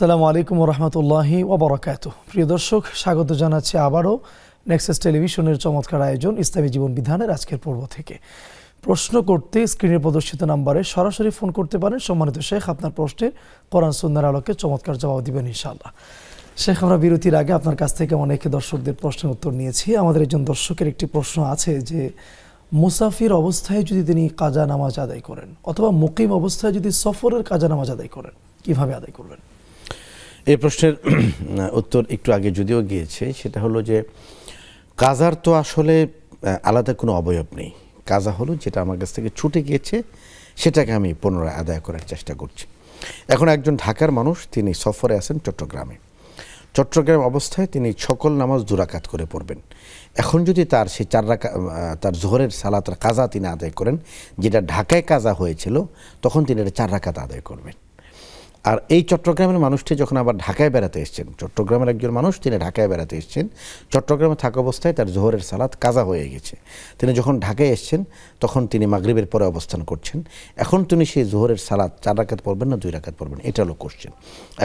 আসসালামু আলাইকুম রহমতুল্লাহি ওবরাকাত প্রিয় দর্শক স্বাগত জানাচ্ছি আবারও নেক্সাস টেলিভিশনের চমৎকার আয়োজন ইসলামী জীবন বিধানের আজকের পর্ব থেকে প্রশ্ন করতে স্ক্রিনে প্রদর্শিত নাম্বারে সরাসরি ফোন করতে পারেন সম্মানিত শেখ আপনার প্রশ্নের কোরআন সুন্দর আলোকে চমৎকার জবাব দিবেন ইনশাআল্লাহ শেখ আমরা বিরতির আগে আপনার কাছ থেকে অনেক দর্শকদের প্রশ্নের উত্তর নিয়েছি আমাদের একজন দর্শকের একটি প্রশ্ন আছে যে মুসাফির অবস্থায় যদি তিনি কাজা নামাজ আদায় করেন অথবা মুকিম অবস্থায় যদি সফরের কাজা নামাজ আদায় করেন কিভাবে আদায় করবেন এই প্রশ্নের [clears throat] উত্তর একটু আগে যদিও গিয়েছে সেটা হলো যে কাজার তো আসলে আলাদা কোনো অবয়ব নেই কাজা হলো যেটা আমার কাছ থেকে ছুটে গিয়েছে সেটাকে আমি পুনরায় আদায় করার চেষ্টা করছি এখন একজন ঢাকার মানুষ তিনি সফরে আছেন চট্টগ্রামে চট্টগ্রাম অবস্থায় তিনি সকল নামাজ দুরাকাত করে পড়বেন এখন যদি তার সেই চার রাকা তার জোহরের সালাত কাজা তিনি আদায় করেন যেটা ঢাকায় কাজা হয়েছিল তখন তিনি এটা চার রাকাত আদায় করবেন আর এই চট্টগ্রামের মানুষটি যখন আবার ঢাকায় বেড়াতে এসছেন চট্টগ্রামের একজন মানুষ তিনি ঢাকায় বেড়াতে এসছেন চট্টগ্রামে থাকা অবস্থায় তার জোহরের সালাত কাজা হয়ে গেছে তিনি যখন ঢাকায় এসছেন তখন তিনি মাগরীবের পরে অবস্থান করছেন এখন তিনি সেই জোহরের সালাত চার রাখাত পড়বেন না দুই রাখাত পড়বেন এটা হলো কোশ্চেন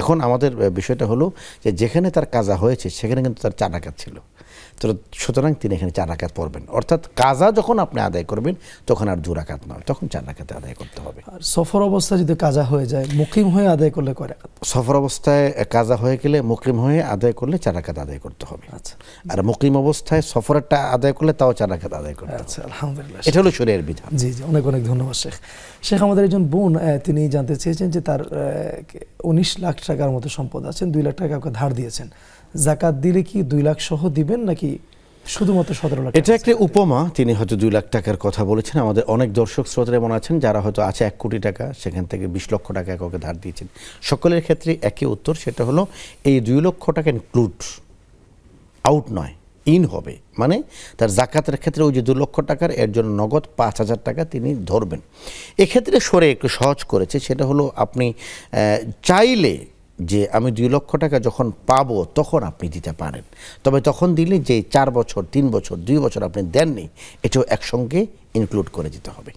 এখন আমাদের বিষয়টা হলো যে যেখানে তার কাজা হয়েছে সেখানে কিন্তু তার চার রাখাত ছিল সুতরাং তিনি এখানে চার রাকাত পড়বেন অর্থাৎ কাজা যখন আপনি আদায় করবেন তখন আর দু রাকাত নয় তখন চার রাকাতে আদায় করতে হবে আর সফর অবস্থায় যদি কাজা হয়ে যায় মুকিম হয়ে আদায় করলে করে সফর অবস্থায় কাজা হয়ে গেলে মুকিম হয়ে আদায় করলে চার রাকাত আদায় করতে হবে আচ্ছা আর মুকিম অবস্থায় সফরটা আদায় করলে তাও চার রাকাত আদায় করতে আচ্ছা আলহামদুলিল্লাহ এটা হলো শরীরের বিধান জি জি অনেক অনেক ধন্যবাদ শেখ শেখ আমাদের একজন বোন তিনি জানতে চেয়েছেন যে তার উনিশ লাখ টাকার মতো সম্পদ আছেন দুই লাখ টাকা ধার দিয়েছেন জাকাত দিলে কি দুই লাখ সহ দিবেন নাকি শুধুমাত্র সতেরো লাখ এটা একটা উপমা তিনি হয়তো দুই লাখ টাকার কথা বলেছেন আমাদের অনেক দর্শক শ্রোতা এমন আছেন যারা হয়তো আছে এক কোটি টাকা সেখান থেকে বিশ লক্ষ টাকা এককে ধার দিয়েছেন সকলের ক্ষেত্রে একই উত্তর সেটা হলো এই দুই লক্ষ টাকা ইনক্লুড আউট নয় ইন হবে মানে তার জাকাতের ক্ষেত্রে ওই যে দু লক্ষ টাকার এর জন্য নগদ পাঁচ হাজার টাকা তিনি ধরবেন এক্ষেত্রে সরে একটু সহজ করেছে সেটা হলো আপনি চাইলে যে আমি দুই লক্ষ টাকা যখন পাব তখন আপনি দিতে পারেন তবে তখন দিলে যে চার বছর তিন বছর দুই বছর আপনি দেননি এটাও একসঙ্গে ইনক্লুড করে দিতে হবে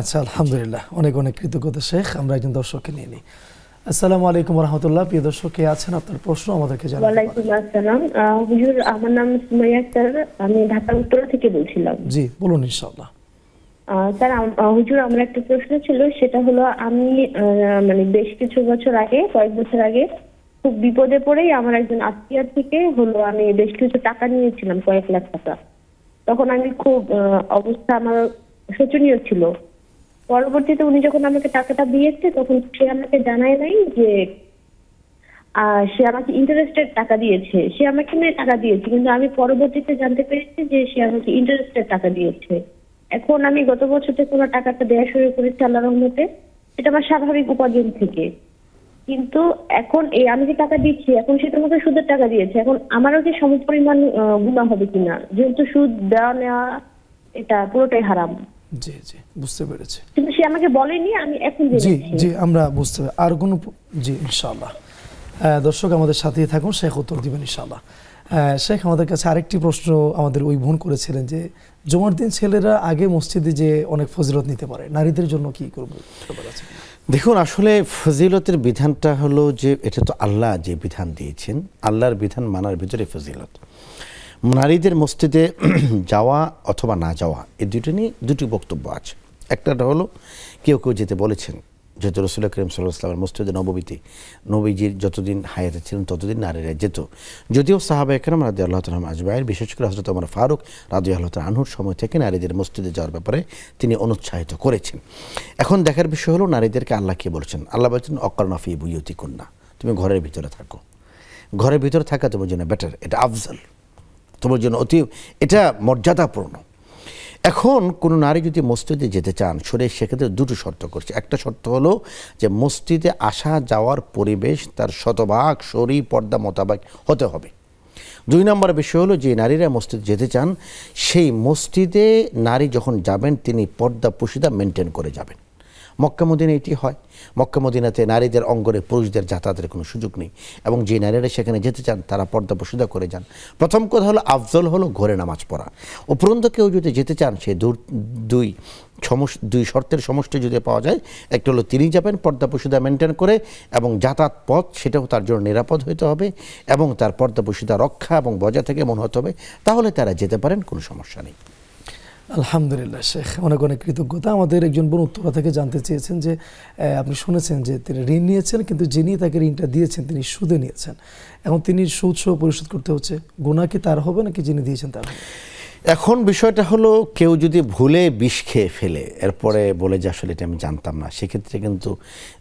আচ্ছা আলহামদুলিল্লাহ অনেক অনেক কৃতজ্ঞতা শেখ আমরা একজন দর্শককে নিয়ে নিই আসসালামু আলাইকুম রহমতুল্লাহ প্রিয় দর্শক কে আছেন আপনার প্রশ্ন আমাদেরকে ওয়ালাইকুম আসসালাম হুজুর আমার নাম সুমাইয়া স্যার আমি ঢাকা উত্তরা থেকে বলছিলাম জি বলুন ইনশাআল্লাহ স্যার হুজুর আমার একটা প্রশ্ন ছিল সেটা হলো আমি মানে বেশ কিছু বছর আগে কয়েক বছর আগে খুব বিপদে পড়েই আমার একজন আত্মীয় থেকে হলো আমি বেশ কিছু টাকা নিয়েছিলাম কয়েক লাখ টাকা তখন আমি খুব অবস্থা আমার শোচনীয় ছিল পরবর্তীতে উনি যখন আমাকে টাকাটা দিয়েছে তখন সে আমাকে জানায় নাই যে সে আমাকে ইন্টারেস্টের টাকা দিয়েছে সে আমাকে নিয়ে টাকা দিয়েছে কিন্তু আমি পরবর্তীতে জানতে পেরেছি যে সে আমাকে ইন্টারেস্টের টাকা দিয়েছে এখন আমি গত বছর থেকে কোনো টাকাটা দেওয়া শুরু করেছি আল্লাহ রহমতে এটা আমার স্বাভাবিক উপার্জন থেকে কিন্তু এখন এই আমি যে টাকা দিচ্ছি এখন সেটা আমাকে সুদের টাকা দিয়েছে এখন আমারও যে পরিমাণ গুণা হবে কিনা যেহেতু সুদ দেওয়া নেওয়া এটা পুরোটাই হারাম জি জি বুঝতে পেরেছি কিন্তু সে আমাকে বলেনি আমি এখন জি জি আমরা বুঝতে আর কোনো জি ইনশাআল্লাহ দর্শক আমাদের সাথেই থাকুন শেখ উত্তর দিবেন ইনশাআল্লাহ শেখ আমাদের কাছে আরেকটি প্রশ্ন আমাদের ওই বোন করেছিলেন যে জুমার দিন ছেলেরা আগে মসজিদে যে অনেক ফজিলত নিতে পারে নারীদের জন্য কি করবো দেখুন আসলে ফজিলতের বিধানটা হলো যে এটা তো আল্লাহ যে বিধান দিয়েছেন আল্লাহর বিধান মানার ভিতরে ফজিলত নারীদের মসজিদে [clears throat] যাওয়া অথবা না যাওয়া এই দুটি নিয়ে দুটি বক্তব্য আছে একটাটা হলো কেউ কেউ যেতে বলেছেন যেহেতু রসুল্লাহ করিম সাল্লাহামের মসজিদে নবীতে নবীজির যতদিন হায়াতে ছিলেন ততদিন নারীরা যেত যদিও সাহাবা এখানে রাজি আল্লাহ তালাম আজবাইয়ের বিশেষ করে হজরত আমার ফারুক রাজি আল্লাহ তাল আনহুর সময় থেকে নারীদের মসজিদে যাওয়ার ব্যাপারে তিনি অনুৎসাহিত করেছেন এখন দেখার বিষয় হলো নারীদেরকে আল্লাহ কে বলছেন আল্লাহ বলছেন অকর্ণাফি বুয়তি কন্যা তুমি ঘরের ভিতরে থাকো ঘরের ভিতরে থাকা তোমার জন্য বেটার এটা আফজল তোমার জন্য অতি এটা মর্যাদাপূর্ণ এখন কোনো নারী যদি মসজিদে যেতে চান শরীর সেক্ষেত্রে দুটো শর্ত করছে একটা শর্ত হলো যে মসজিদে আসা যাওয়ার পরিবেশ তার শতভাগ শরী পর্দা মোতাবেক হতে হবে দুই নম্বর বিষয় হলো যে নারীরা মসজিদ যেতে চান সেই মসজিদে নারী যখন যাবেন তিনি পর্দা পুষিদা মেনটেন করে যাবেন মক্কামদিনে এটি হয় মদিনাতে নারীদের অঙ্গনে পুরুষদের যাতায়াতের কোনো সুযোগ নেই এবং যে নারীরা সেখানে যেতে চান তারা পর্দা বসুদা করে যান প্রথম কথা হলো আফজল হলো ঘরে নামাজ পড়া উপরন্ত কেউ যদি যেতে চান সে দুই সমস দুই শর্তের সমষ্টি যদি পাওয়া যায় একটা হলো তিনি যাবেন পর্দা পশুদা মেনটেন করে এবং যাতায়াত পথ সেটাও তার জন্য নিরাপদ হইতে হবে এবং তার পর্দা পশুদা রক্ষা এবং বজায় থেকে মনে হতে হবে তাহলে তারা যেতে পারেন কোনো সমস্যা নেই আলহামদুলিল্লাহ শেখ অনেক অনেক কৃতজ্ঞতা আমাদের একজন বোন উত্তরা থেকে জানতে চেয়েছেন যে আপনি শুনেছেন যে তিনি ঋণ নিয়েছেন কিন্তু যিনি তাকে ঋণটা দিয়েছেন তিনি সুদে নিয়েছেন এখন তিনি সুদ সহ পরিশোধ করতে হচ্ছে গোনা কি তার হবে নাকি যিনি দিয়েছেন তার এখন বিষয়টা হলো কেউ যদি ভুলে বিষ খেয়ে ফেলে এরপরে বলে যে আসলে এটা আমি জানতাম না সেক্ষেত্রে কিন্তু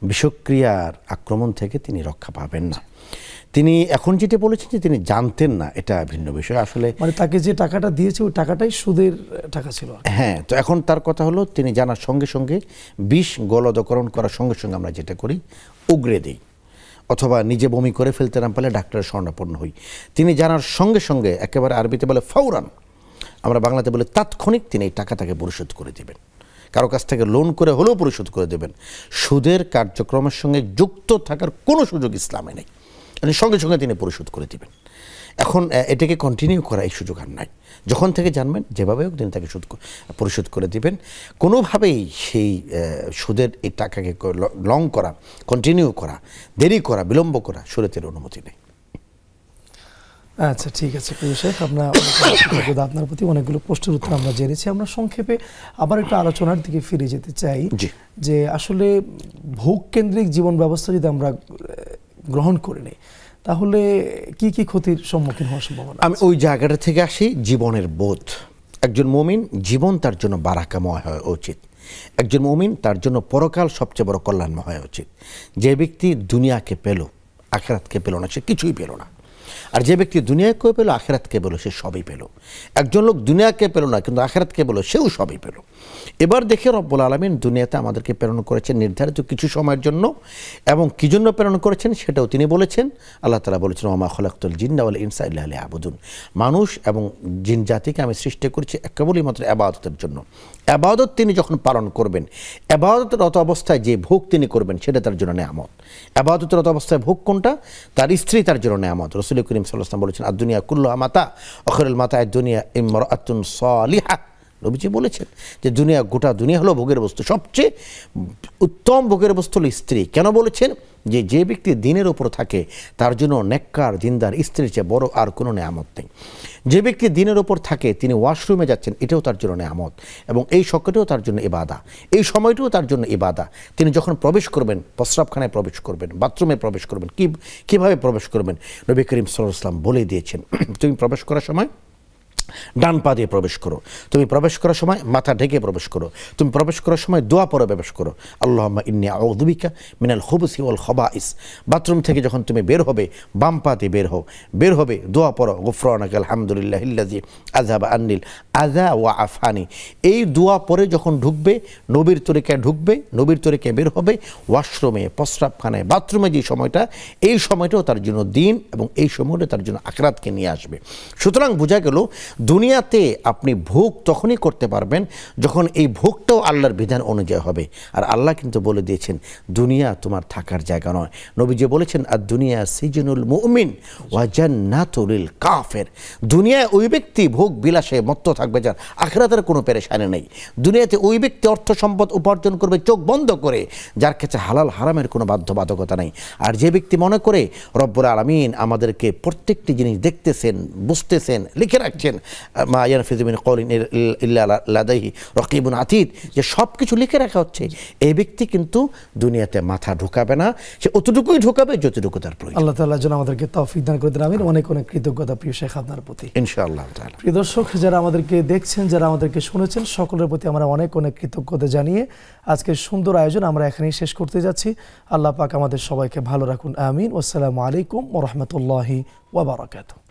বিষক্রিয়ার আক্রমণ থেকে তিনি রক্ষা পাবেন না তিনি এখন যেটা বলেছেন যে তিনি জানতেন না এটা ভিন্ন বিষয় আসলে মানে তাকে যে টাকাটা দিয়েছে ওই টাকাটাই সুদের টাকা ছিল হ্যাঁ তো এখন তার কথা হলো তিনি জানার সঙ্গে সঙ্গে বিষ গলদকরণ করার সঙ্গে সঙ্গে আমরা যেটা করি উগড়ে দিই অথবা নিজে বমি করে ফেলতে না পারলে ডাক্তারের স্বর্ণাপন্ন হই তিনি জানার সঙ্গে সঙ্গে একেবারে আরবিতে বলে ফৌরান আমরা বাংলাতে বলে তাৎক্ষণিক তিনি এই টাকা তাকে পরিশোধ করে দেবেন কারো কাছ থেকে লোন করে হলেও পরিশোধ করে দেবেন সুদের কার্যক্রমের সঙ্গে যুক্ত থাকার কোনো সুযোগ ইসলামে নেই মানে সঙ্গে সঙ্গে তিনি পরিশোধ করে দিবেন এখন এটাকে কন্টিনিউ করা এই সুযোগ আর নাই যখন থেকে জানবেন যেভাবে হোক তিনি তাকে সুদ পরিশোধ করে দিবেন কোনোভাবেই সেই সুদের এই টাকাকে লং করা কন্টিনিউ করা দেরি করা বিলম্ব করা সুরেতের অনুমতি নেই আচ্ছা ঠিক আছে শেখ আপনার আপনার প্রতি অনেকগুলো প্রশ্নের উত্তর আমরা জেনেছি আমরা সংক্ষেপে আবার একটু আলোচনার দিকে ফিরে যেতে চাই যে আসলে ভোগ কেন্দ্রিক জীবন ব্যবস্থা যদি আমরা গ্রহণ করে নেই তাহলে কি কি ক্ষতির সম্মুখীন হওয়ার সম্ভাবনা আমি ওই জায়গাটা থেকে আসি জীবনের বোধ একজন মমিন জীবন তার জন্য বারাকাময় হওয়া উচিত একজন মমিন তার জন্য পরকাল সবচেয়ে বড় কল্যাণময় হওয়া উচিত যে ব্যক্তি দুনিয়াকে পেল আখেরাতকে পেল না সে কিছুই পেল না আর যে ব্যক্তি দুনিয়াকে পেল আখেরাতকে পেল সে সবই পেল একজন লোক দুনিয়াকে পেল না কিন্তু আখেরাতকে পেল সেও সবই পেলো এবার দেখে রব্বুল আলমিন দুনিয়াতে আমাদেরকে প্রেরণ করেছেন নির্ধারিত কিছু সময়ের জন্য এবং কী জন্য প্রেরণ করেছেন সেটাও তিনি বলেছেন আল্লাহ তালা বলেছেন ওমা খলাক্তুল জিন্দাউল ইনসা আলী আবুদুন মানুষ এবং জিন জাতিকে আমি সৃষ্টি করেছি একেবারেই মাত্র আবাদতের জন্য আবাদত তিনি যখন পালন করবেন আবাদতরত অবস্থায় যে ভোগ তিনি করবেন সেটা তার জন্য নেয়ামত আবাদতরত অবস্থায় ভোগ কোনটা তার স্ত্রী তার জন্য নেয়ামত রসুল করিম সাল্লাম বলেছেন আর দুনিয়া মাতা অখরুল মাতা দুনিয়া ইমর আতুন সলিহা নবীজি বলেছেন যে দুনিয়া গোটা দুনিয়া হলো ভোগের বস্তু সবচেয়ে উত্তম ভোগের বস্তু হলো স্ত্রী কেন বলেছেন যে যে ব্যক্তি দিনের ওপর থাকে তার জন্য নেককার দিনদার স্ত্রীর চেয়ে বড় আর কোনো নেয়ামত নেই যে ব্যক্তি দিনের ওপর থাকে তিনি ওয়াশরুমে যাচ্ছেন এটাও তার জন্য নেয়ামত এবং এই শখটাও তার জন্য এবাদা এই সময়টিও তার জন্য এবাদা তিনি যখন প্রবেশ করবেন প্রস্রাবখানায় প্রবেশ করবেন বাথরুমে প্রবেশ করবেন কী কীভাবে প্রবেশ করবেন নবী করিম ইসলাম বলে দিয়েছেন [clears throat] তুমি প্রবেশ করার সময় ডান পা দিয়ে প্রবেশ করো তুমি প্রবেশ করার সময় মাথা ঢেকে প্রবেশ করো তুমি প্রবেশ করার সময় দোয়া পরে প্রবেশ করো আল্লাহ ইন্নি আউদুবিকা মিনাল হুবসি ওল হবা ইস বাথরুম থেকে যখন তুমি বের হবে বাম পা দিয়ে বের হও বের হবে দোয়া পড়ো গুফরান আলহামদুলিল্লাহ ইল্লাজি আজহাব আন্নিল আজা ওয়া আফানি এই দোয়া পরে যখন ঢুকবে নবীর তরিকায় ঢুকবে নবীর তরিকায় বের হবে ওয়াশরুমে প্রস্রাবখানায় বাথরুমে যে সময়টা এই সময়টাও তার জন্য দিন এবং এই সময়টা তার জন্য আখরাতকে নিয়ে আসবে সুতরাং বোঝা গেল দুনিয়াতে আপনি ভোগ তখনই করতে পারবেন যখন এই ভোগটাও আল্লাহর বিধান অনুযায়ী হবে আর আল্লাহ কিন্তু বলে দিয়েছেন দুনিয়া তোমার থাকার জায়গা নয় নবীজি বলেছেন আর দুনিয়া সিজনুল মুমিন ওয়াজান্নাতুলিল কাফের দুনিয়ায় ওই ব্যক্তি ভোগ বিলাসে মত্ত থাকবে যার আখরাতের কোনো পেরেশানি নেই দুনিয়াতে ওই ব্যক্তি অর্থ সম্পদ উপার্জন করবে চোখ বন্ধ করে যার কাছে হালাল হারামের কোনো বাধ্যবাধকতা নেই আর যে ব্যক্তি মনে করে রব্বুর আলমিন আমাদেরকে প্রত্যেকটি জিনিস দেখতেছেন বুঝতেছেন লিখে রাখছেন ما ينفذ من قول الا لديه رقيب عتيد যে সব কিছু লিখে রাখা হচ্ছে এই ব্যক্তি কিন্তু দুনিয়াতে মাথা ঢোকাবে না সে অতটুকুই ঢোকাবে যতটুকু তার প্রয়োজন আল্লাহ তাআলা যেন আমাদেরকে তৌফিক দান করে দেন আমিন অনেক অনেক কৃতজ্ঞতা প্রিয় শেখ আপনার প্রতি ইনশাআল্লাহ তাআলা প্রিয় দর্শক যারা আমাদেরকে দেখছেন যারা আমাদেরকে শুনেছেন সকলের প্রতি আমরা অনেক অনেক কৃতজ্ঞতা জানিয়ে আজকে সুন্দর আয়োজন আমরা এখানেই শেষ করতে যাচ্ছি আল্লাহ পাক আমাদের সবাইকে ভালো রাখুন আমিন আসসালামু আলাইকুম ওরহমতুল্লাহি ওবরাকাতু